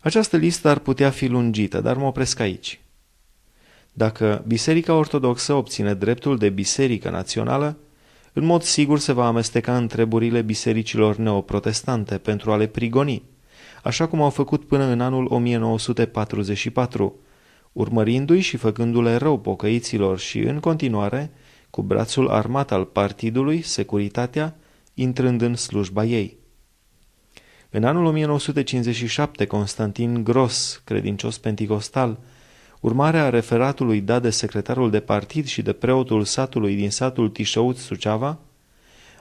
Această listă ar putea fi lungită, dar mă opresc aici. Dacă Biserica Ortodoxă obține dreptul de Biserică Națională, în mod sigur se va amesteca în treburile bisericilor neoprotestante pentru a le prigoni, așa cum au făcut până în anul 1944, urmărindu-i și făcându-le rău pocăiților și, în continuare, cu brațul armat al partidului, securitatea, intrând în slujba ei. În anul 1957, Constantin Gros, credincios penticostal, urmare a referatului dat de secretarul de partid și de preotul satului din satul Tișăuț, Suceava,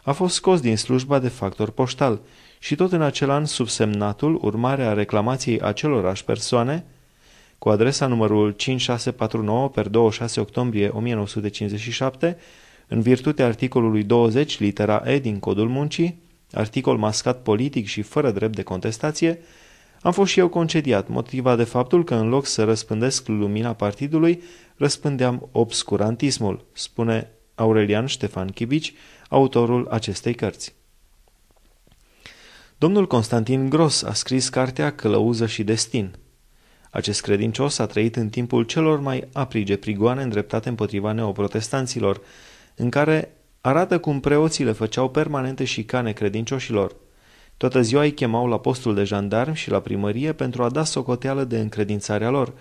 a fost scos din slujba de factor poștal și tot în acel an subsemnatul, urmare a reclamației acelorași persoane, cu adresa numărul 5649 per 26 octombrie 1957, în virtutea articolului 20 litera E din Codul Muncii, articol mascat politic și fără drept de contestație, am fost și eu concediat, motivat de faptul că în loc să răspândesc lumina partidului, răspândeam obscurantismul, spune Aurelian Ștefan Chibici, autorul acestei cărți. Domnul Constantin Gros a scris cartea Călăuză și Destin – acest credincios a trăit în timpul celor mai aprige prigoane îndreptate împotriva neoprotestanților, în care arată cum preoții le făceau permanente și cane credincioșilor. Toată ziua îi chemau la postul de jandarm și la primărie pentru a da socoteală de încredințarea lor,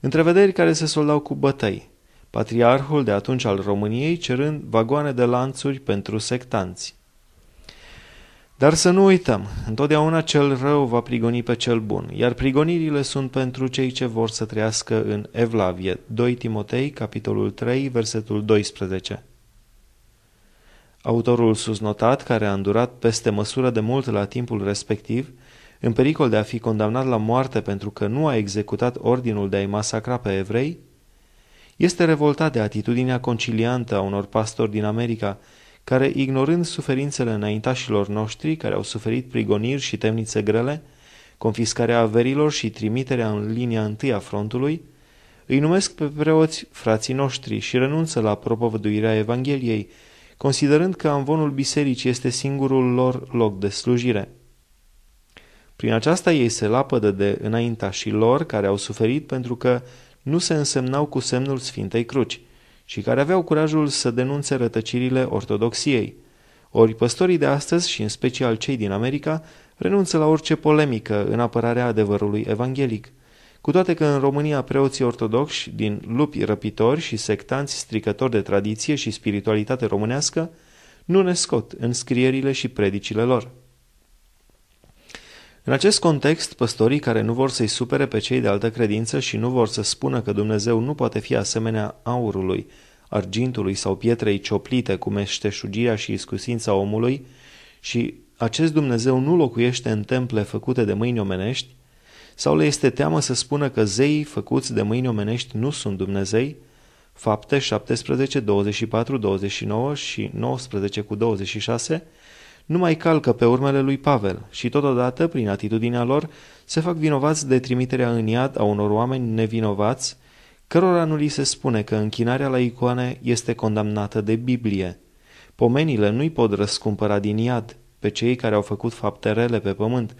întrevederi care se soldau cu bătăi, patriarhul de atunci al României cerând vagoane de lanțuri pentru sectanți. Dar să nu uităm, întotdeauna cel rău va prigoni pe cel bun, iar prigonirile sunt pentru cei ce vor să trăiască în Evlavie. 2 Timotei, capitolul 3, versetul 12. Autorul susnotat, care a îndurat peste măsură de mult la timpul respectiv, în pericol de a fi condamnat la moarte pentru că nu a executat ordinul de a-i masacra pe evrei, este revoltat de atitudinea conciliantă a unor pastori din America, care, ignorând suferințele înaintașilor noștri, care au suferit prigoniri și temnițe grele, confiscarea averilor și trimiterea în linia întâi a frontului, îi numesc pe preoți frații noștri și renunță la propovăduirea Evangheliei, considerând că amvonul bisericii este singurul lor loc de slujire. Prin aceasta ei se lapădă de înaintașii lor care au suferit pentru că nu se însemnau cu semnul Sfintei Cruci, și care aveau curajul să denunțe rătăcirile ortodoxiei. Ori păstorii de astăzi și în special cei din America renunță la orice polemică în apărarea adevărului evanghelic. Cu toate că în România preoții ortodoxi, din lupi răpitori și sectanți stricători de tradiție și spiritualitate românească, nu ne scot în scrierile și predicile lor. În acest context, păstorii care nu vor să-i supere pe cei de altă credință și nu vor să spună că Dumnezeu nu poate fi asemenea aurului, argintului sau pietrei cioplite cu meșteșugirea și iscusința omului și acest Dumnezeu nu locuiește în temple făcute de mâini omenești, sau le este teamă să spună că zeii făcuți de mâini omenești nu sunt Dumnezei, fapte 17, 24, 29 și 19 cu 26, nu mai calcă pe urmele lui Pavel și totodată, prin atitudinea lor, se fac vinovați de trimiterea în iad a unor oameni nevinovați, cărora nu li se spune că închinarea la icoane este condamnată de Biblie. Pomenile nu-i pot răscumpăra din iad pe cei care au făcut fapte rele pe pământ,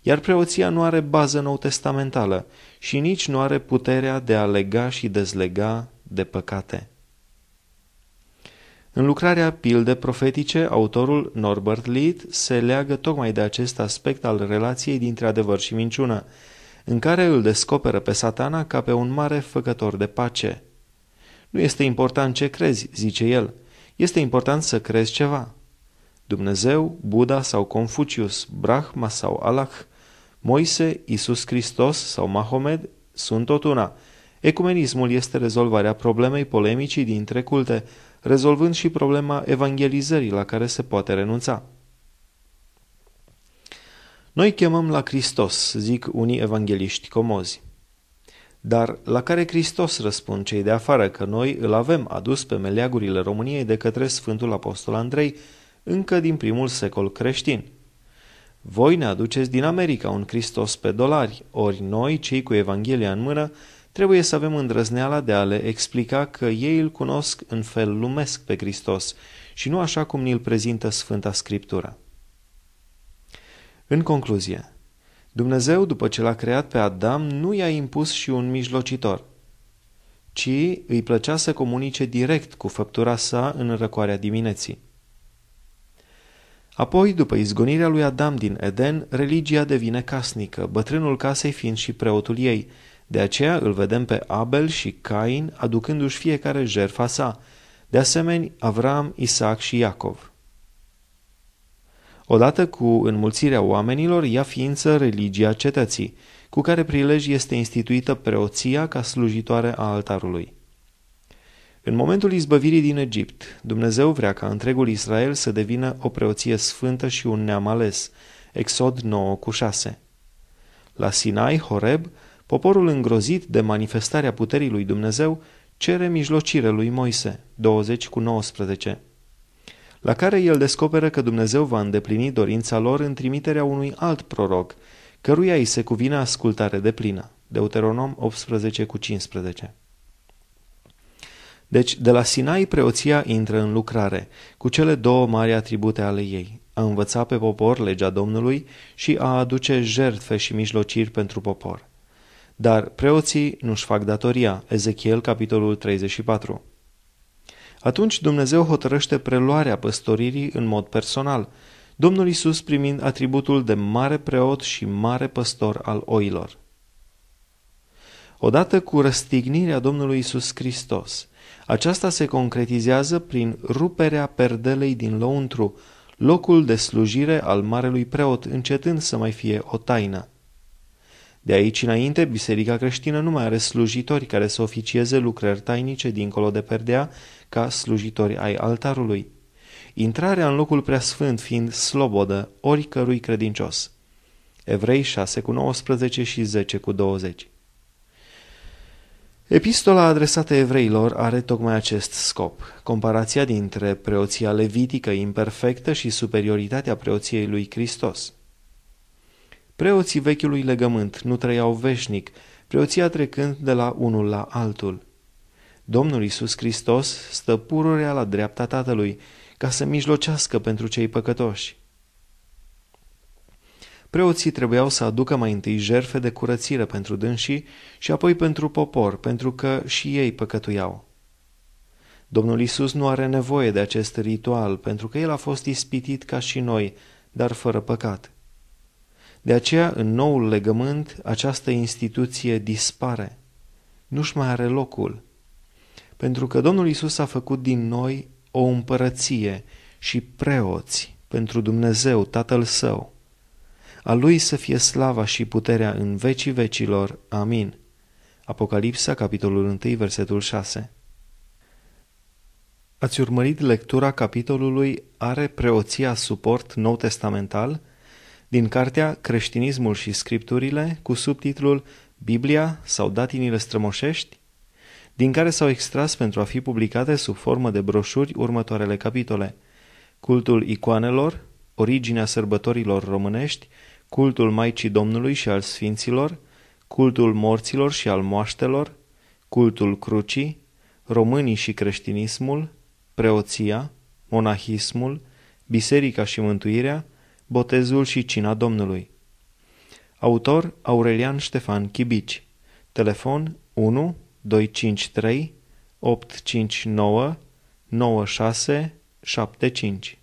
iar preoția nu are bază nou-testamentală și nici nu are puterea de a lega și dezlega de păcate. În lucrarea Pilde profetice, autorul Norbert Lead se leagă tocmai de acest aspect al relației dintre adevăr și minciună, în care îl descoperă pe satana ca pe un mare făcător de pace. Nu este important ce crezi, zice el, este important să crezi ceva. Dumnezeu, Buddha sau Confucius, Brahma sau Allah, Moise, Isus Hristos sau Mahomed sunt tot una, Ecumenismul este rezolvarea problemei polemicii dintre culte, rezolvând și problema evangelizării la care se poate renunța. Noi chemăm la Hristos, zic unii evangeliști comozi. Dar la care Hristos răspund cei de afară că noi îl avem adus pe meleagurile României de către Sfântul Apostol Andrei încă din primul secol creștin. Voi ne aduceți din America un Hristos pe dolari, ori noi, cei cu Evanghelia în mână, trebuie să avem îndrăzneala de a le explica că ei îl cunosc în fel lumesc pe Hristos și nu așa cum ni-l prezintă Sfânta Scriptură. În concluzie, Dumnezeu, după ce l-a creat pe Adam, nu i-a impus și un mijlocitor, ci îi plăcea să comunice direct cu făptura sa în răcoarea dimineții. Apoi, după izgonirea lui Adam din Eden, religia devine casnică, bătrânul casei fiind și preotul ei, de aceea îl vedem pe Abel și Cain aducându-și fiecare jertfa sa, de asemenea Avram, Isaac și Iacov. Odată cu înmulțirea oamenilor ia ființă religia cetății, cu care prilej este instituită preoția ca slujitoare a altarului. În momentul izbăvirii din Egipt, Dumnezeu vrea ca întregul Israel să devină o preoție sfântă și un neam ales. Exod 9 cu 6. La Sinai, Horeb, Poporul îngrozit de manifestarea puterii lui Dumnezeu cere mijlocire lui Moise, 20 cu 19, la care el descoperă că Dumnezeu va îndeplini dorința lor în trimiterea unui alt proroc, căruia îi se cuvine ascultare de plină, Deuteronom 18 cu 15. Deci, de la Sinai, preoția intră în lucrare, cu cele două mari atribute ale ei, a învăța pe popor legea Domnului și a aduce jertfe și mijlociri pentru popor. Dar preoții nu-și fac datoria. Ezechiel, capitolul 34. Atunci Dumnezeu hotărăște preluarea păstoririi în mod personal, Domnul Isus primind atributul de mare preot și mare păstor al oilor. Odată cu răstignirea Domnului Isus Hristos, aceasta se concretizează prin ruperea perdelei din lăuntru, locul de slujire al marelui preot, încetând să mai fie o taină. De aici înainte, biserica creștină nu mai are slujitori care să oficieze lucrări tainice dincolo de perdea ca slujitori ai altarului. Intrarea în locul preasfânt fiind slobodă oricărui credincios. Evrei 6 cu 19 și 10 cu 20 Epistola adresată evreilor are tocmai acest scop. Comparația dintre preoția levitică imperfectă și superioritatea preoției lui Hristos – Preoții vechiului legământ nu trăiau veșnic, preoția trecând de la unul la altul. Domnul Isus Hristos stă pururea la dreapta Tatălui, ca să mijlocească pentru cei păcătoși. Preoții trebuiau să aducă mai întâi jerfe de curățire pentru dânsii și apoi pentru popor, pentru că și ei păcătuiau. Domnul Isus nu are nevoie de acest ritual, pentru că el a fost ispitit ca și noi, dar fără păcat. De aceea, în noul legământ, această instituție dispare. Nu-și mai are locul. Pentru că Domnul Isus a făcut din noi o împărăție și preoți pentru Dumnezeu, Tatăl Său. A Lui să fie slava și puterea în vecii vecilor. Amin. Apocalipsa, capitolul 1, versetul 6. Ați urmărit lectura capitolului Are preoția suport nou testamental? din cartea Creștinismul și Scripturile cu subtitlul Biblia sau datinile strămoșești, din care s-au extras pentru a fi publicate sub formă de broșuri următoarele capitole. Cultul icoanelor, originea sărbătorilor românești, cultul Maicii Domnului și al Sfinților, cultul morților și al moaștelor, cultul crucii, românii și creștinismul, preoția, monahismul, biserica și mântuirea, Botezul și Cina Domnului. Autor Aurelian Ștefan Chibici. Telefon 1 253 859 9675